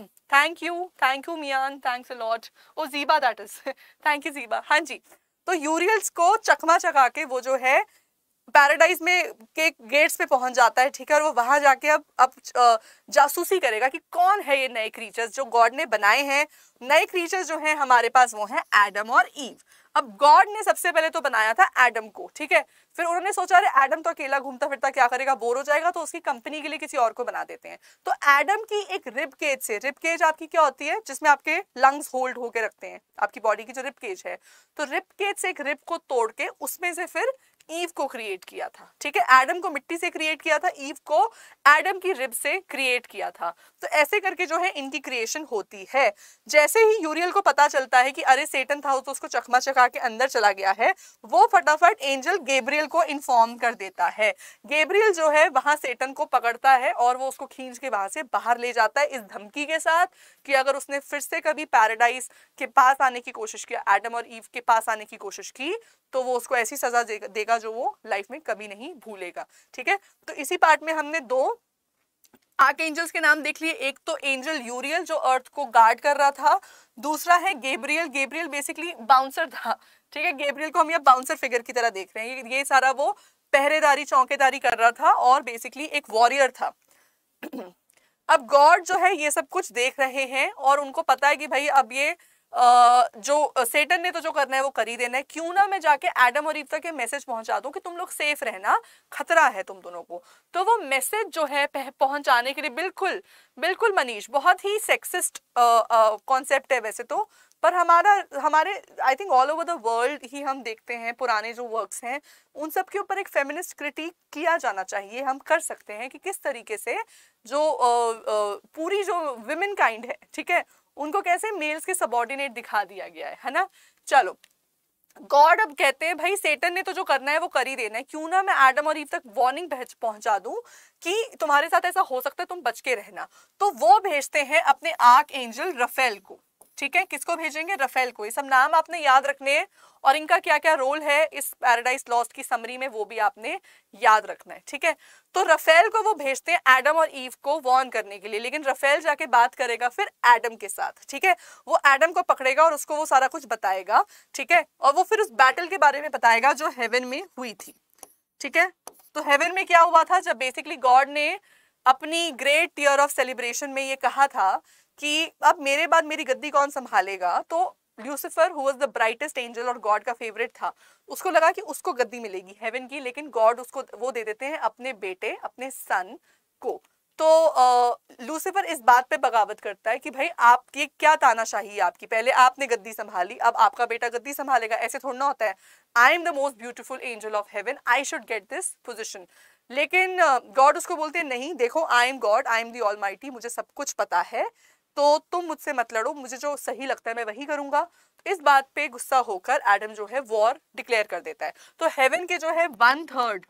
thank you thank you मियान थैंक्स अलॉट ओ जीबा दैट इज थैंक यू जीबा हाँ जी तो यूरियल्स को चकमा चका के वो जो है पैराडाइज में के गेट्स पे पहुंच जाता है ठीक है और वो वहां जाके अब अब जासूसी करेगा कि कौन है ये नए क्रीचर्स जो गॉड ने बनाए हैं नए क्रीचर्स जो हैं हमारे पास वो हैं एडम और ईव अब गॉड ने सबसे पहले तो बनाया था एडम को ठीक है फिर उन्होंने सोचा अरे एडम तो अकेला घूमता फिरता क्या करेगा बोर हो जाएगा तो उसकी कंपनी के लिए किसी और को बना देते हैं तो एडम की एक रिब केज से रिब केज आपकी क्या होती है जिसमें आपके लंग्स होल्ड होके रखते हैं आपकी बॉडी की जो रिब केज है तो रिब केज से एक रिब को तोड़ के उसमें से फिर ईव को क्रिएट किया था ठीक है एडम को मिट्टी से क्रिएट किया था ईव को एडम की रिब से क्रिएट किया था तो ऐसे करके जो है इनकी क्रिएशन होती है जैसे ही यूरियल को पता चलता है कि अरे सेटन था तो उसको चकमा चका के अंदर चला गया है वो फटाफट एंजल गेब्रियल को इन्फॉर्म कर देता है गेब्रियल जो है वहां सेटन को पकड़ता है और वो उसको खींच के वहां से बाहर ले जाता है इस धमकी के साथ कि अगर उसने फिर से कभी पैराडाइज के पास आने की कोशिश किया एडम और ईव के पास आने की कोशिश की तो वो उसको ऐसी सजा देगा जो वो लाइफ में कभी नहीं भूलेगा ठीक है तो इसी पार्ट में हमने दो आर्क एंजल्स के नाम देख लिए एक तो एंजल यूरियल जो अर्थ को गार्ड कर रहा था दूसरा है गेब्रियल गेब्रियल बेसिकली बाउंसर था ठीक है गेब्रियल को हम यहाँ बाउंसर फिगर की तरह देख रहे हैं ये सारा वो पहरेदारी चौकेदारी कर रहा था और बेसिकली एक वॉरियर था *clears throat* अब गॉड जो है ये सब कुछ देख रहे हैं और उनको पता है कि भाई अब ये जो सेटन ने तो जो करना है वो कर ही देना है क्यों ना मैं जाके एडम और ईव तक ये मैसेज पहुंचा दूं कि तुम लोग सेफ रहना खतरा है तुम दोनों को तो वो मैसेज जो है पहुंचाने के लिए बिल्कुल बिल्कुल मनीष बहुत ही सेक्सिस्ट कॉन्सेप्ट है वैसे तो पर हमारा हमारे I think all over the world ही हम देखते हैं पुराने जो वर्क्स हैं उन सब के ऊपर एक फेमिनिस्ट क्रिटिक किया जाना चाहिए हम कर सकते हैं कि किस तरीके से जो आ, आ, पूरी जो वुमेन काइंड है ठीक है उनको कैसे मेल्स के सबॉर्डिनेट दिखा दिया गया है है ना चलो गॉड अब कहते हैं भाई सेटन ने तो जो करना है वो कर ही देना है क्यों ना मैं एडम और ईव तक वार्निंग भेज पहुंचा दूं कि तुम्हारे साथ ऐसा हो सकता है तुम बच के रहना तो वो भेजते हैं अपने आर्क एंजल रफेल को ठीक है किसको भेजेंगे रफेल को ये सब नाम आपने याद रखने हैं और इनका क्या क्या रोल है इस पैराडाइज लॉस्ट की समरी में वो भी आपने याद रखना है ठीक है तो रफेल को वो भेजते हैं एडम और ईव को वॉर्न करने के लिए लेकिन रफेल जाके बात करेगा फिर एडम के साथ ठीक है वो एडम को पकड़ेगा और उसको वो सारा कुछ बताएगा ठीक है और वो फिर उस बैटल के बारे में बताएगा जो हेवन में हुई थी ठीक है तो हेवन में क्या हुआ था जब बेसिकली गॉड ने अपनी ग्रेट ईयर ऑफ सेलिब्रेशन में ये कहा था कि अब मेरे बाद मेरी गद्दी कौन संभालेगा तो Lucifer who the brightest angel और गॉड का फेवरेट था उसको लगा कि उसको गद्दी मिलेगी हेवन की लेकिन गॉड उसको वो दे देते हैं अपने बेटे अपने सन को तो लूसीफर इस बात पे बगावत करता है कि भाई आपकी क्या तानाशाही है आपकी पहले आपने गद्दी संभाली अब आपका बेटा गद्दी संभालेगा ऐसे थोड़ा ना होता है I am the most beautiful angel of heaven I should get this position लेकिन गॉड uh, उसको बोलते हैं नहीं देखो I am God I am the all मुझे सब कुछ पता है तो तुम मुझसे मत लड़ो मुझे जो सही लगता है मैं वही करूंगा इस बात पे गुस्सा होकर एडम जो है वॉर डिक्लेयर कर देता है तो हेवन के जो है वन थर्ड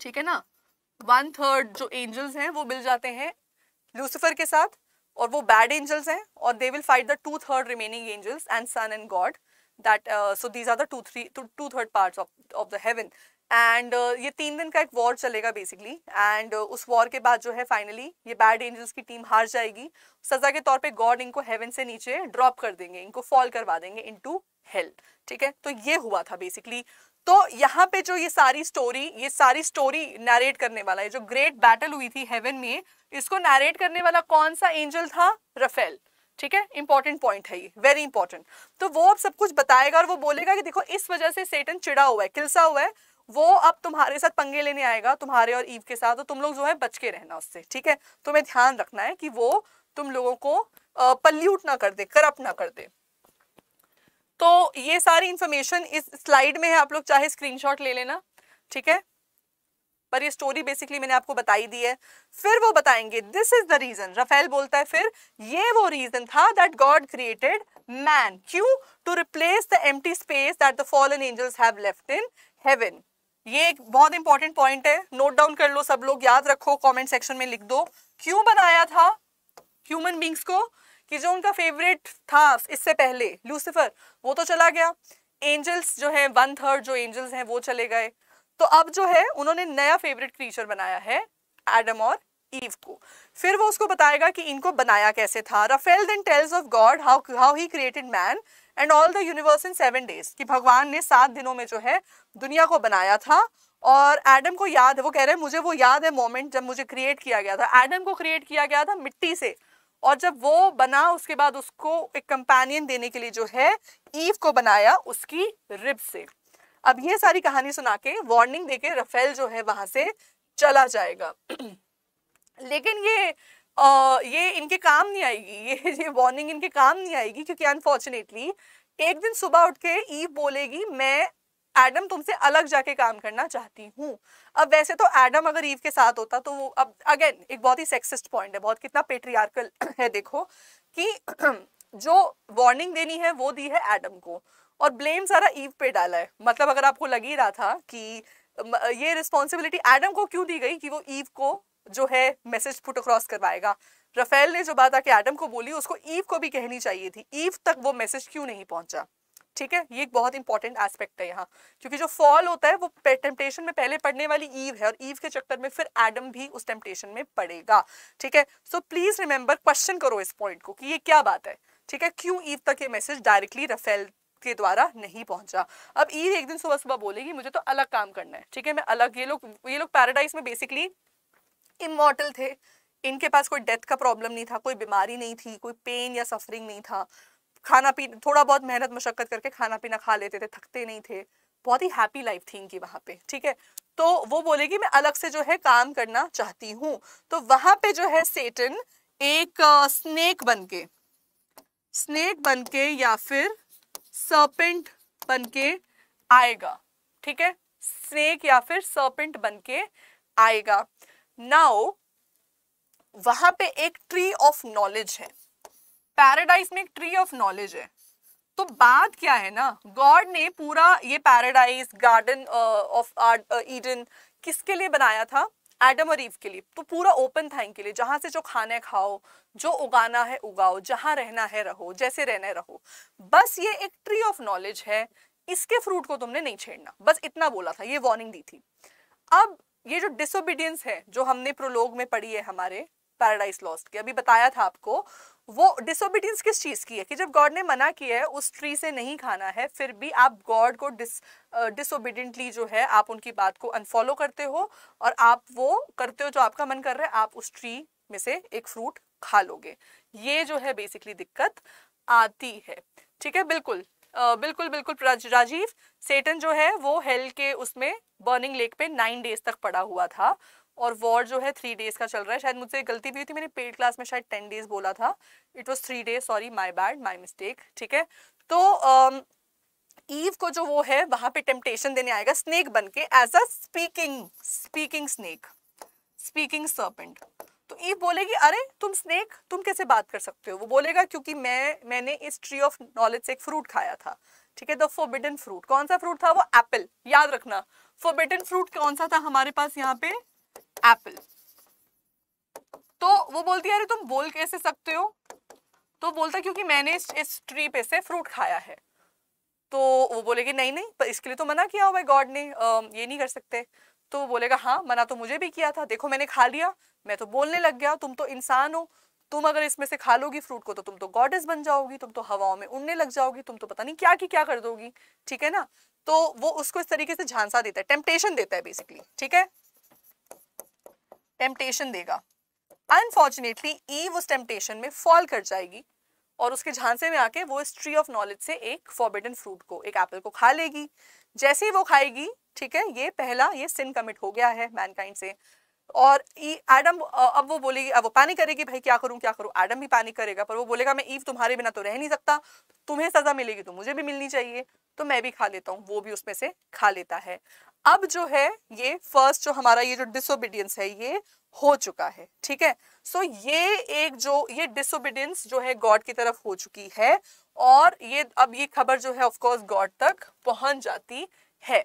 ठीक है ना वन थर्ड जो एंजल्स हैं वो मिल जाते हैं लूसीफर के साथ और वो बैड एंजल्स हैं और they will fight the two third remaining angels and son and God that so these are are the two three two, two of the heaven and uh, ये तीन दिन का एक वॉर चलेगा बेसिकली एंड uh, उस war के बाद जो है फाइनली ये बैड एंजल्स की टीम हार जाएगी सजा के तौर पे गॉड इनको हेवन से नीचे ड्रॉप कर देंगे इनको फॉल करवा देंगे इनटू हेल ठीक है तो ये हुआ था बेसिकली तो यहाँ पे जो ये सारी स्टोरी ये सारी स्टोरी नरेट करने वाला है जो ग्रेट बैटल हुई थी हेवन में इसको नरेट करने वाला कौन सा एंजल था रफेल ठीक है इंपॉर्टेंट पॉइंट है ये वेरी इंपॉर्टेंट तो वो अब सब कुछ बताएगा और वो बोलेगा कि देखो इस वजह से सेटन चिड़ा हुआ है किलसा हुआ है वो अब तुम्हारे साथ पंगे लेने आएगा तुम्हारे और ईव के साथ तो तुम लोग जो है बच के रहना उससे ठीक है तुम्हें ध्यान रखना है कि वो तुम लोगों को पल्यूट ना कर दे करप्ट ना कर दे तो ये सारी इंफॉर्मेशन इस स्लाइड में है आप लोग चाहे स्क्रीनशॉट ले लेना ठीक है पर ये स्टोरी बेसिकली मैंने आपको बताई दी है फिर वो बताएंगे this is the reason Raphael बोलता है फिर ये वो रीजन था दैट गॉड क्रिएटेड मैन क्यू to replace the empty space that the fallen angels have left in heaven ये एक बहुत इंपॉर्टेंट पॉइंट है नोट डाउन कर लो सब लोग याद रखो कमेंट सेक्शन में लिख दो क्यों बनाया था ह्यूमन बींग्स को कि जो उनका फेवरेट था इससे पहले लूसीफर वो तो चला गया एंजल्स जो है वन थर्ड जो एंजल्स हैं वो चले गए तो अब जो है उन्होंने नया फेवरेट क्रीचर बनाया है एडम और ईव को फिर वो उसको बताएगा कि इनको बनाया कैसे था Raphael then tells of God how how he created man and all the universe in seven days कि भगवान ने सात दिनों में जो है दुनिया को बनाया था और एडम को याद है वो कह रहे हैं मुझे वो याद है मोमेंट जब मुझे क्रिएट किया गया था एडम को क्रिएट किया गया था मिट्टी से और जब वो बना उसके बाद उसको एक कंपेनियन देने के लिए जो है ईव को बनाया उसकी रिब से अब ये सारी कहानी सुना के वार्निंग दे के रफेल जो है वहां से चला जाएगा *clears throat* लेकिन ये आ, ये इनके काम नहीं आएगी ये ये वार्निंग इनके काम नहीं आएगी क्योंकि अनफॉर्चुनेटली एक दिन सुबह उठ के ईव बोलेगी मैं एडम तुमसे अलग जाके काम करना चाहती हूँ अब वैसे तो एडम अगर ईव के साथ होता तो वो अब अगेन एक बहुत ही सेक्सिस्ट पॉइंट है बहुत कितना पेट्रियार्कल *clears throat* है देखो कि *clears throat* जो वार्निंग देनी है वो दी है एडम को और ब्लेम सारा ईव पे डाला है मतलब अगर आपको लग ही रहा था कि ये रिस्पॉन्सिबिलिटी एडम को क्यों दी गई कि वो ईव को जो है मैसेज पुट अक्रॉस करवाएगा रफेल ने जो बात आके एडम को बोली उसको ईव को भी कहनी चाहिए थी ईव तक वो मैसेज क्यों नहीं पहुंचा ठीक है ये एक बहुत इंपॉर्टेंट एस्पेक्ट है यहाँ क्योंकि जो फॉल होता है वो टेम्पटेशन में पहले पड़ने वाली ईव है और ईव के चक्कर में फिर एडम भी उस टेम्पटेशन में पड़ेगा ठीक है सो प्लीज रिमेंबर क्वेश्चन करो इस पॉइंट को कि ये क्या बात है ठीक है क्यों ईव तक ये मैसेज डायरेक्टली रफेल के द्वारा नहीं पहुंचा अब ईव एक दिन सुबह सुबह बोलेगी मुझे तो अलग काम करना है ठीक है मैं अलग ये लोग ये लोग पैराडाइज में बेसिकली इमोटल थे इनके पास कोई डेथ का प्रॉब्लम नहीं था कोई बीमारी नहीं थी कोई पेन या सफरिंग नहीं था खाना पीना थोड़ा बहुत मेहनत मशक्क़त करके खाना पीना खा लेते थे थकते नहीं थे बहुत ही हैप्पी लाइफ थी इनकी वहाँ पे ठीक है तो वो बोलेगी मैं अलग से जो है काम करना चाहती हूँ तो वहां पे जो है सेटन एक स्नेक बन के स्नेक बन के या फिर सर्पेंट बन के आएगा ठीक है स्नेक या फिर सर्पेंट बन के आएगा नाउ वहां पे एक ट्री ऑफ नॉलेज है पैराडाइज में एक ट्री ऑफ नॉलेज है तो बात क्या है ना गॉड ने पूरा ये पैराडाइज गार्डन ऑफ ईडन किसके लिए बनाया था एडम और ईव के लिए तो पूरा ओपन था इनके लिए जहां से जो खाने खाओ जो उगाना है उगाओ जहां रहना है रहो जैसे रहना है रहो बस ये एक ट्री ऑफ नॉलेज है इसके फ्रूट को तुमने नहीं छेड़ना बस इतना बोला था ये वार्निंग दी थी अब ये जो डिसोबीडियंस है जो हमने प्रोलोग में पढ़ी है हमारे पैराडाइज लॉस्ट की अभी बताया था आपको वो डिसोबीडियंस किस चीज़ की है कि जब गॉड ने मना किया है उस ट्री से नहीं खाना है फिर भी आप गॉड को डिस डिसोबीडियंटली जो है आप उनकी बात को अनफॉलो करते हो और आप वो करते हो जो आपका मन कर रहा है आप उस ट्री में से एक फ्रूट खा लोगे ये जो है बेसिकली दिक्कत आती है ठीक है बिल्कुल बिल्कुल बिल्कुल राजीव सेटन जो है वो हेल के उसमें बर्निंग लेक पे नाइन डेज तक पड़ा हुआ था और वॉर जो है थ्री डेज का चल रहा है शायद मुझसे गलती भी हुई थी मैंने पेड क्लास में शायद टेन डेज बोला था it was three days sorry my bad my mistake ठीक है तो ईव को जो वो है वहां पे टेम्पटेशन देने आएगा स्नेक बन के as a speaking speaking snake speaking serpent तो ईव बोलेगी अरे तुम स्नेक तुम कैसे बात कर सकते हो वो बोलेगा क्योंकि मैं मैंने इस ट्री ऑफ नॉलेज से एक फ्रूट खाया था ठीक है द फोबिडन फ्रूट कौन सा फ्रूट था वो एप्पल याद रखना फोबिडन फ्रूट कौन सा था हमारे पास यहाँ पे एप्पल तो वो बोलती है अरे तुम बोल कैसे सकते हो तो बोलता क्योंकि मैंने इस, इस ट्री पे से फ्रूट खाया है तो वो बोलेगी नहीं नहीं पर इसके लिए तो मना किया हुआ है गॉड ने आ, ये नहीं कर सकते तो बोलेगा हाँ मना तो मुझे भी किया था देखो मैंने खा लिया मैं तो बोलने लग गया तुम तो इंसान हो तुम अगर इसमें से खा लोगी फ्रूट को तो तुम तो गॉडेस बन जाओगी तुम तो हवाओं में उड़ने लग जाओगी तुम तो पता नहीं क्या की क्या कर दोगी ठीक है ना तो वो उसको इस तरीके से झांसा देता है टेम्पटेशन देता है बेसिकली ठीक है टेम्पटेशन देगा अनफॉर्चुनेटली ईव उस टेम्पटेशन में फॉल कर जाएगी और उसके झांसे में आके वो इस ट्री ऑफ नॉलेज से एक फॉरबिडन फ्रूट को एक एप्पल को खा लेगी जैसे ही वो खाएगी ठीक है ये पहला ये सिन कमिट हो गया है मैनकाइंड से और एडम अब वो बोलेगी अब वो पैनिक करेगी भाई क्या करूं क्या करूं एडम भी पैनिक करेगा पर वो बोलेगा मैं ईव तुम्हारे बिना तो रह नहीं सकता तुम्हें सजा मिलेगी तो मुझे भी मिलनी चाहिए तो मैं भी खा लेता हूँ वो भी उसमें से खा लेता है अब जो है ये फर्स्ट जो हमारा ये जो डिसोबीडियंस है ये हो चुका है ठीक है सो ये एक जो ये डिसोबीडियंस जो है गॉड की तरफ हो चुकी है और ये अब ये खबर जो है ऑफकोर्स गॉड तक पहुंच जाती है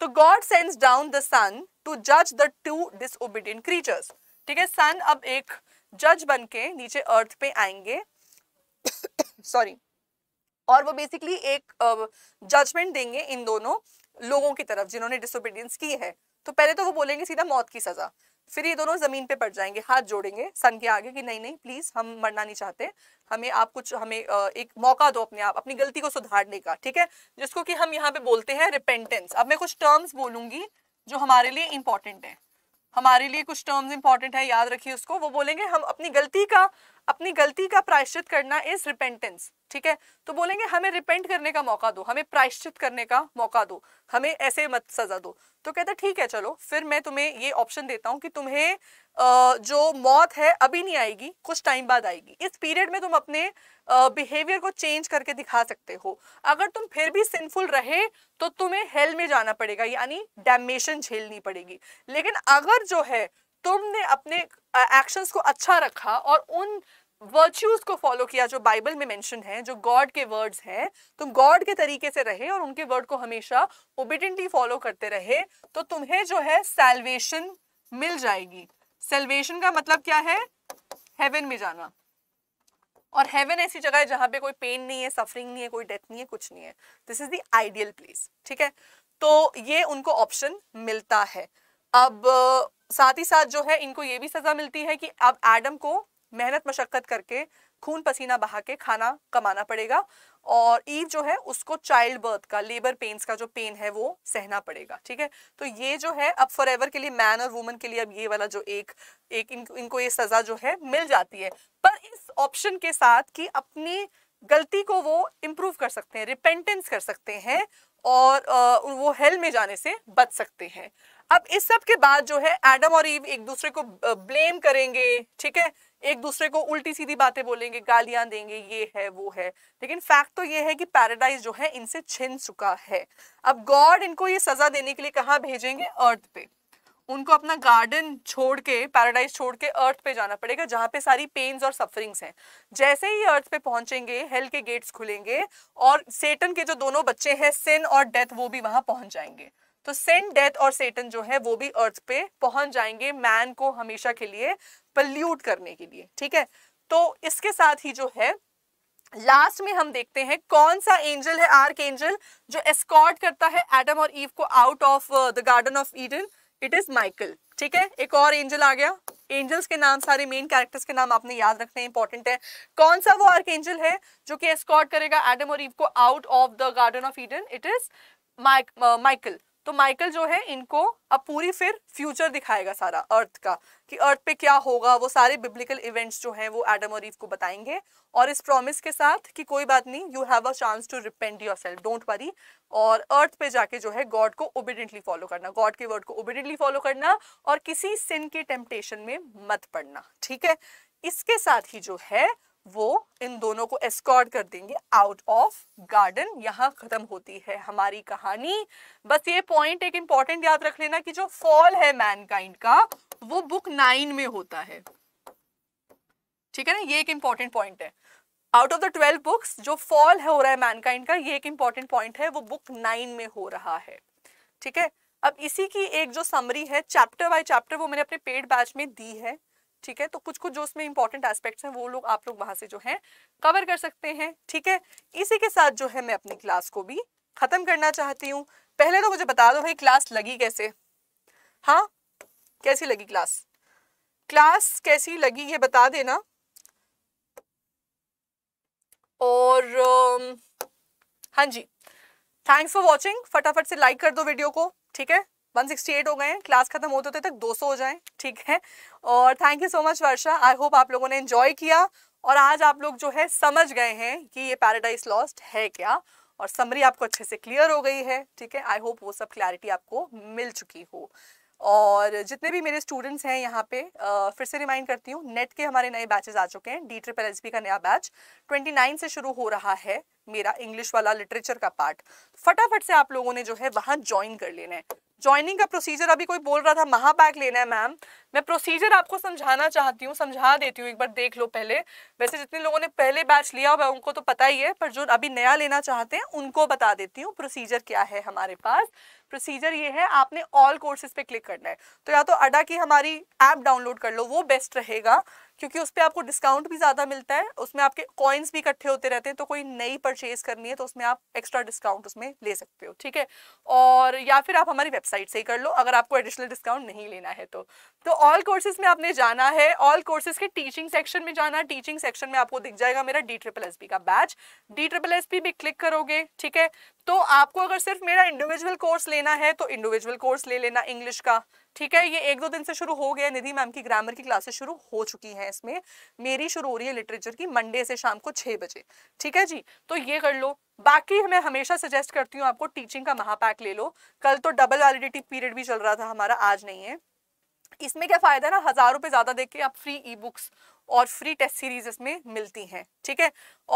तो God sends down the son to जज द टू डिसोबीडियंट क्रीचर्स ठीक है सन अब एक जज बन के नीचे अर्थ पे आएंगे सॉरी *coughs* और वो बेसिकली एक जजमेंट uh, देंगे इन दोनों लोगों की तरफ जिन्होंने डिसोबीडियंस की है तो पहले तो वो बोलेंगे सीधा मौत की सजा फिर ये दोनों ज़मीन पे पड़ जाएंगे हाथ जोड़ेंगे सन के आगे कि नहीं नहीं प्लीज़ हम मरना नहीं चाहते हमें आप कुछ हमें एक मौका दो अपने आप अपनी गलती को सुधारने का ठीक है जिसको कि हम यहाँ पे बोलते हैं रिपेंटेंस अब मैं कुछ टर्म्स बोलूंगी जो हमारे लिए इंपॉर्टेंट है हमारे लिए कुछ टर्म्स इंपॉर्टेंट है याद रखिए उसको वो बोलेंगे हम अपनी गलती का अपनी गलती का प्रायश्चित करना इज रिपेंटेंस ठीक है तो बोलेंगे हमें रिपेंट करने का मौका दो हमें प्रायश्चित करने का मौका दो हमें ऐसे मत सजा दो तो कहते ठीक है चलो फिर मैं तुम्हें ये ऑप्शन देता हूँ कि तुम्हें जो मौत है अभी नहीं आएगी कुछ टाइम बाद आएगी इस पीरियड में तुम अपने बिहेवियर को चेंज करके दिखा सकते हो अगर तुम फिर भी सिंफुल रहे तो तुम्हें हेल में जाना पड़ेगा यानी डैमेशन झेलनी पड़ेगी लेकिन अगर जो है तुमने अपने एक्शंस को अच्छा रखा और उन वर्च्यूज को फॉलो किया जो बाइबल में मेंशन है जो गॉड के वर्ड्स हैं तुम गॉड के तरीके से रहे और उनके वर्ड को हमेशा ओबिडेंटली फॉलो करते रहे तो तुम्हें जो है सेल्वेशन मिल जाएगी सेल्वेशन का मतलब क्या है हेवन में जाना और हेवन ऐसी जगह है जहां पे कोई पेन नहीं है सफरिंग नहीं है कोई डेथ नहीं है कुछ नहीं है this is the ideal place ठीक है तो ये उनको ऑप्शन मिलता है अब साथ ही साथ जो है इनको ये भी सज़ा मिलती है कि अब एडम को मेहनत मशक्क़त करके खून पसीना बहा के खाना कमाना पड़ेगा और ईव जो है उसको चाइल्ड बर्थ का लेबर पेन्स का जो पेन है वो सहना पड़ेगा ठीक है तो ये जो है अब फॉर एवर के लिए मैन और वुमन के लिए अब ये वाला जो एक एक इन, इनको ये सज़ा जो है मिल जाती है पर इस ऑप्शन के साथ कि अपनी गलती को वो इम्प्रूव कर सकते हैं रिपेंटेंस कर सकते हैं और वो हेल में जाने से बच सकते हैं अब इस सब के बाद जो है एडम और ईव एक दूसरे को ब्लेम करेंगे ठीक है एक दूसरे को उल्टी सीधी बातें बोलेंगे गालियां देंगे ये है वो है लेकिन फैक्ट तो ये है कि पैराडाइज जो है इनसे छिन चुका है अब गॉड इनको ये सजा देने के लिए कहाँ भेजेंगे अर्थ पे उनको अपना गार्डन छोड़ के पैराडाइज छोड़ के अर्थ पे जाना पड़ेगा जहाँ पे सारी पेन्स और सफरिंग्स हैं जैसे ही अर्थ पे पहुंचेंगे हेल के गेट्स खुलेंगे और सेटन के जो दोनों बच्चे हैं सिन और डेथ वो भी वहां पहुंच जाएंगे तो सिन डेथ और सेटन जो है वो भी अर्थ पे पहुंच जाएंगे मैन को हमेशा के लिए पल्यूट करने के लिए ठीक है तो इसके साथ ही जो है लास्ट में हम देखते हैं कौन सा एंजल है आर्क एंजल जो एस्कॉर्ट करता है एडम और ईव को out of the garden of Eden it is Michael ठीक है एक और एंजल आ गया एंजल्स के नाम सारे मेन कैरेक्टर्स के नाम आपने याद रखने इंपॉर्टेंट है कौन सा वो आर्क एंजल है जो कि एस्कॉर्ट करेगा एडम और ईव को out of the garden of Eden it is Michael तो माइकल जो है इनको अब पूरी फिर फ्यूचर दिखाएगा सारा अर्थ का कि अर्थ पे क्या होगा वो सारे बिब्लिकल इवेंट्स जो हैं वो एडम और ईव को बताएंगे और इस प्रॉमिस के साथ कि कोई बात नहीं you have a chance to repent yourself don't worry और अर्थ पे जाके जो है गॉड को ओबिडेंटली फॉलो करना गॉड के वर्ड को ओबिडेंटली फॉलो करना और किसी सिन के टेम्पटेशन में मत पड़ना ठीक है इसके साथ ही जो है वो इन दोनों को एस्कॉर्ड कर देंगे आउट ऑफ गार्डन यहाँ खत्म होती है हमारी कहानी बस ये पॉइंट एक इंपॉर्टेंट याद रख लेना कि जो फॉल है मैनकाइंड का वो बुक नाइन में होता है ठीक है ना ये एक इंपॉर्टेंट पॉइंट है out of the twelve books जो फॉल है हो रहा है मैनकाइंड का ये एक इंपॉर्टेंट पॉइंट है वो बुक नाइन में हो रहा है ठीक है अब इसी की एक जो समरी है चैप्टर बाय चैप्टर वो मैंने अपने पेड बैच में दी है ठीक है तो कुछ कुछ जो उसमें इंपॉर्टेंट एस्पेक्ट्स हैं वो लोग आप लोग वहां से जो है कवर कर सकते हैं ठीक है इसी के साथ जो है मैं अपनी क्लास को भी खत्म करना चाहती हूँ पहले तो मुझे बता दो भाई क्लास लगी कैसे हाँ कैसी लगी क्लास क्लास कैसी लगी ये बता देना और हाँ जी थैंक्स फॉर वॉचिंग फटाफट से लाइक कर दो वीडियो को ठीक है 168 हो गए हैं क्लास खत्म होते होते तक 200 हो जाएं ठीक है और thank you so much Varsha I hope आप लोगों ने एंजॉय किया और आज आप लोग जो है समझ गए हैं कि ये पैराडाइज लॉस्ट है क्या और समरी आपको अच्छे से क्लियर हो गई है ठीक है आई होप वो सब क्लैरिटी आपको मिल चुकी हो और जितने भी मेरे स्टूडेंट्स हैं यहाँ पे आ, फिर से रिमाइंड करती हूँ नेट के हमारे नए बैचेस आ चुके हैं डी ट्रिपल एस का नया बैच 29 से शुरू हो रहा है मेरा इंग्लिश वाला लिटरेचर का पार्ट फटाफट से आप लोगों ने जो है वहाँ ज्वाइन कर लेना है ज्वाइनिंग का प्रोसीजर अभी कोई बोल रहा था महाबैग लेना है मैम मैं प्रोसीजर आपको समझाना चाहती हूँ समझा देती हूँ एक बार देख लो पहले वैसे जितने लोगों ने पहले बैच लिया हुआ उनको तो पता ही है पर जो अभी नया लेना चाहते हैं उनको बता देती हूँ प्रोसीजर क्या है हमारे पास प्रोसीजर ये है आपने ऑल कोर्सेज पे क्लिक करना है तो या तो अडा की हमारी ऐप डाउनलोड कर लो वो बेस्ट रहेगा क्योंकि उस पर आपको डिस्काउंट भी ज़्यादा मिलता है उसमें आपके कॉइन्स भी इकट्ठे होते रहते हैं तो कोई नई परचेज करनी है तो उसमें आप एक्स्ट्रा डिस्काउंट उसमें ले सकते हो ठीक है और या फिर आप हमारी वेबसाइट से ही कर लो अगर आपको एडिशनल डिस्काउंट नहीं लेना है तो तो ऑल कोर्सेज में आपने जाना है ऑल कोर्सेज के टीचिंग सेक्शन में जाना टीचिंग सेक्शन में आपको दिख जाएगा मेरा डी ट्रिपल एस का बैच डी ट्रिपल एस भी क्लिक करोगे ठीक है तो आपको अगर सिर्फ मेरा इंडिविजुअल कोर्स लेना है तो इंडिविजुअल कोर्स ले लेना इंग्लिश का ठीक है ये एक दो दिन से शुरू हो गया निधि मैम की ग्रामर की क्लासेस शुरू हो चुकी हैं इसमें मेरी शुरू हो रही है लिटरेचर की मंडे से शाम को छह बजे ठीक है जी तो ये कर लो बाकी मैं हमेशा सजेस्ट करती हूँ आपको टीचिंग का महापैक ले लो कल तो डबल वैलिडिटी पीरियड भी चल रहा था हमारा आज नहीं है इसमें क्या फ़ायदा ना हज़ार रुपये ज़्यादा दे के आप फ्री ई बुक्स और फ्री टेस्ट सीरीज इसमें मिलती हैं ठीक है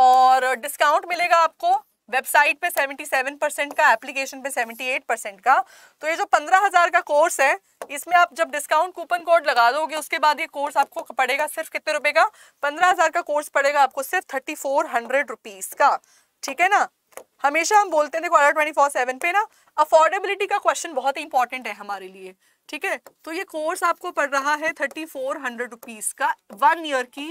और डिस्काउंट मिलेगा आपको वेबसाइट पे 77 परसेंट का एप्लीकेशन पे 78 परसेंट का तो ये जो 15,000 का कोर्स है इसमें आप जब डिस्काउंट कूपन कोड लगा दोगे उसके बाद ये कोर्स आपको पड़ेगा सिर्फ कितने रुपए का 15,000 का कोर्स पड़ेगा आपको सिर्फ थर्टी फोर हंड्रेड रुपीज का ठीक है ना हमेशा हम बोलते हैं ट्वेंटी फोर सेवन पे ना अफोर्डेबिलिटी का क्वेश्चन बहुत ही इंपॉर्टेंट है हमारे लिए ठीक है तो ये कोर्स आपको पड़ रहा है थर्टी फोर हंड्रेड रुपीज का वन ईयर की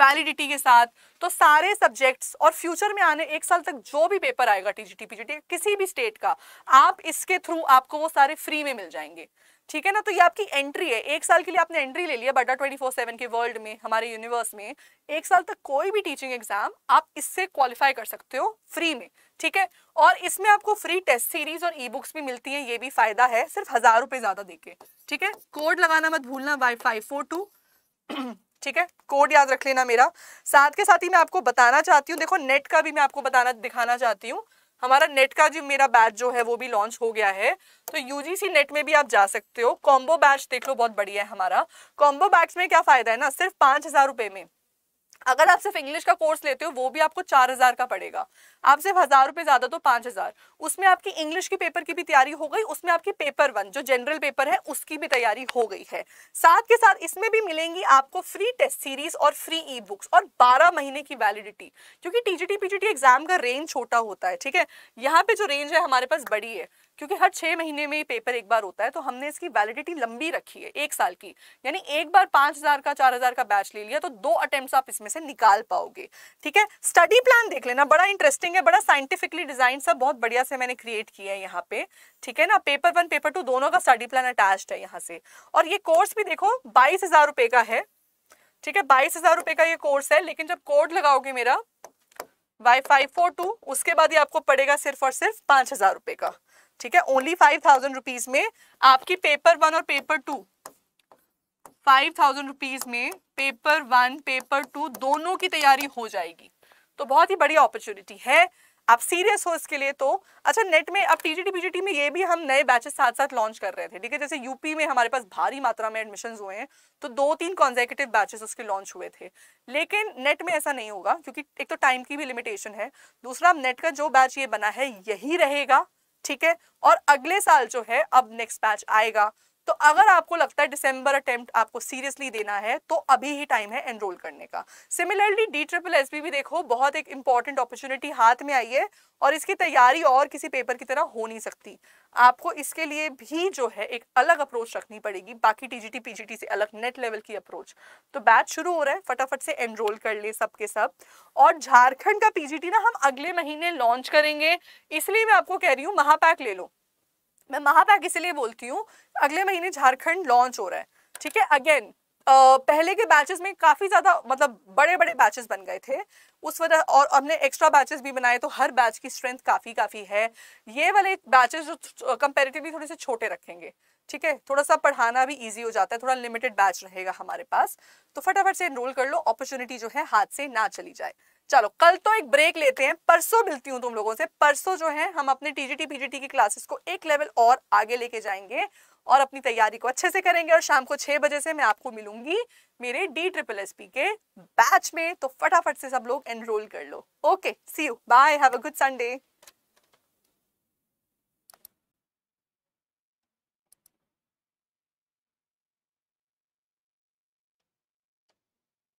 वैलिडिटी के साथ तो सारे सब्जेक्ट्स और फ्यूचर में आने एक साल तक जो भी पेपर आएगा टीजीटी पीजीटी किसी भी स्टेट का आप इसके थ्रू आपको वो सारे फ्री में मिल जाएंगे ठीक है ना तो ये आपकी एंट्री है एक साल के लिए आपने एंट्री ले लिया बटा ट्वेंटी फोर सेवन के वर्ल्ड में हमारे यूनिवर्स में एक साल तक कोई भी टीचिंग एग्जाम आप इससे क्वालिफाई कर सकते हो फ्री में ठीक है और इसमें आपको फ्री टेस्ट सीरीज और ई बुक्स भी मिलती हैं ये भी फायदा है सिर्फ हजार रुपए ज्यादा देके ठीक है कोड लगाना मत भूलना वाई फाइव फोर टू ठीक है कोड याद रख लेना मेरा साथ के साथ ही मैं आपको बताना चाहती हूँ देखो नेट का भी मैं आपको बताना दिखाना चाहती हूँ हमारा नेट का जो मेरा बैच जो है वो भी लॉन्च हो गया है तो यूजीसी नेट में भी आप जा सकते हो कॉम्बो बैच देख लो बहुत बढ़िया है हमारा कॉम्बो बैच में क्या फायदा है ना सिर्फ पांच हजार रुपये में अगर आप सिर्फ इंग्लिश का कोर्स लेते हो वो भी आपको चार हज़ार का पड़ेगा आप सिर्फ हज़ार रुपये ज़्यादा तो पांच हज़ार उसमें आपकी इंग्लिश की पेपर की भी तैयारी हो गई उसमें आपकी पेपर वन जो जनरल पेपर है उसकी भी तैयारी हो गई है साथ के साथ इसमें भी मिलेंगी आपको फ्री टेस्ट सीरीज और फ्री ई बुक्स और बारह महीने की वैलिडिटी क्योंकि टी पीजीटी एग्जाम का रेंज छोटा होता है ठीक है यहाँ पे जो रेंज है हमारे पास बड़ी है क्योंकि हर छह महीने में पेपर एक बार होता है तो हमने इसकी वैलिडिटी लंबी रखी है एक साल की यानी एक बार पांच हज़ार का चार हज़ार का बैच ले लिया तो दो अटेम्प्ट आप इसमें से निकाल पाओगे ठीक है स्टडी प्लान देख लेना बड़ा इंटरेस्टिंग है बड़ा साइंटिफिकली डिजाइन सब बहुत बढ़िया से मैंने क्रिएट किया है यहाँ पे ठीक है ना पेपर वन पेपर टू दोनों का स्टडी प्लान अटैच है यहाँ से और ये कोर्स भी देखो बाईस का है ठीक है बाईस हज़ार रुपए का ये कोर्स है लेकिन जब कोड लगाओगे मेरा वाई फाइव फोर टू उसके बाद ही आपको पड़ेगा सिर्फ और सिर्फ पांच हज़ार रुपए का ठीक है ओनली फाइव थाउजेंड रुपीज में आपकी पेपर वन और paper two five thousand rupees में पेपर वन पेपर टू दोनों की तैयारी हो जाएगी तो बहुत ही बड़ी अपॉर्चुनिटी है आप सीरियस हो इसके लिए तो अच्छा नेट में अब टीजीटी पीजीटी में ये भी हम नए बैचेस साथ साथ लॉन्च कर रहे थे ठीक है जैसे यूपी में हमारे पास भारी मात्रा में एडमिशन हुए हैं तो दो तीन कॉन्जेकेटिव बैचेस उसके लॉन्च हुए थे लेकिन नेट में ऐसा नहीं होगा क्योंकि एक तो टाइम की भी लिमिटेशन है दूसरा नेट का जो बैच ये बना है यही रहेगा ठीक है और अगले साल जो है अब नेक्स्ट बैच आएगा तो अगर आपको लगता है दिसंबर अटेम्प्ट आपको सीरियसली देना है तो अभी ही टाइम है एनरोल करने का सिमिलरली डी ट्रिपल एस भी देखो बहुत एक इंपॉर्टेंट अपॉर्चुनिटी हाथ में आई है और इसकी तैयारी और किसी पेपर की तरह हो नहीं सकती आपको इसके लिए भी जो है एक अलग अप्रोच रखनी पड़ेगी बाकी टीजीटी पीजीटी से अलग नेट लेवल की अप्रोच तो बैच शुरू हो रहा है फटाफट से एनरोल कर ले सबके सब और झारखंड का पीजीटी ना हम अगले महीने लॉन्च करेंगे इसलिए मैं आपको कह रही हूँ महापैक ले लो मैं महापैक इसलिए बोलती हूँ अगले महीने झारखंड लॉन्च हो रहा है ठीक है अगेन पहले के बैचेस में काफ़ी ज़्यादा मतलब बड़े बड़े बैचेस बन गए थे उस वजह और हमने एक्स्ट्रा बैचेस भी बनाए तो हर बैच की स्ट्रेंथ काफ़ी काफ़ी है ये वाले बैचेस जो कंपेरेटिवली थोड़े से छोटे रखेंगे ठीक है थोड़ा सा पढ़ाना भी इजी हो जाता है थोड़ा लिमिटेड बैच रहेगा हमारे पास तो फटाफट से एनरोल कर लो अपॉर्चुनिटी जो है हाथ से ना चली जाए चलो कल तो एक ब्रेक लेते हैं परसों मिलती हूँ तुम लोगों से परसों जो है हम अपने टीजीटी पीजीटी की क्लासेस को एक लेवल और आगे लेके जाएंगे और अपनी तैयारी को अच्छे से करेंगे और शाम को छह बजे से मैं आपको मिलूंगी मेरे डी ट्रिपल एस पी के बैच में तो फटाफट से सब लोग एनरोल कर लो okay see you bye have a good Sunday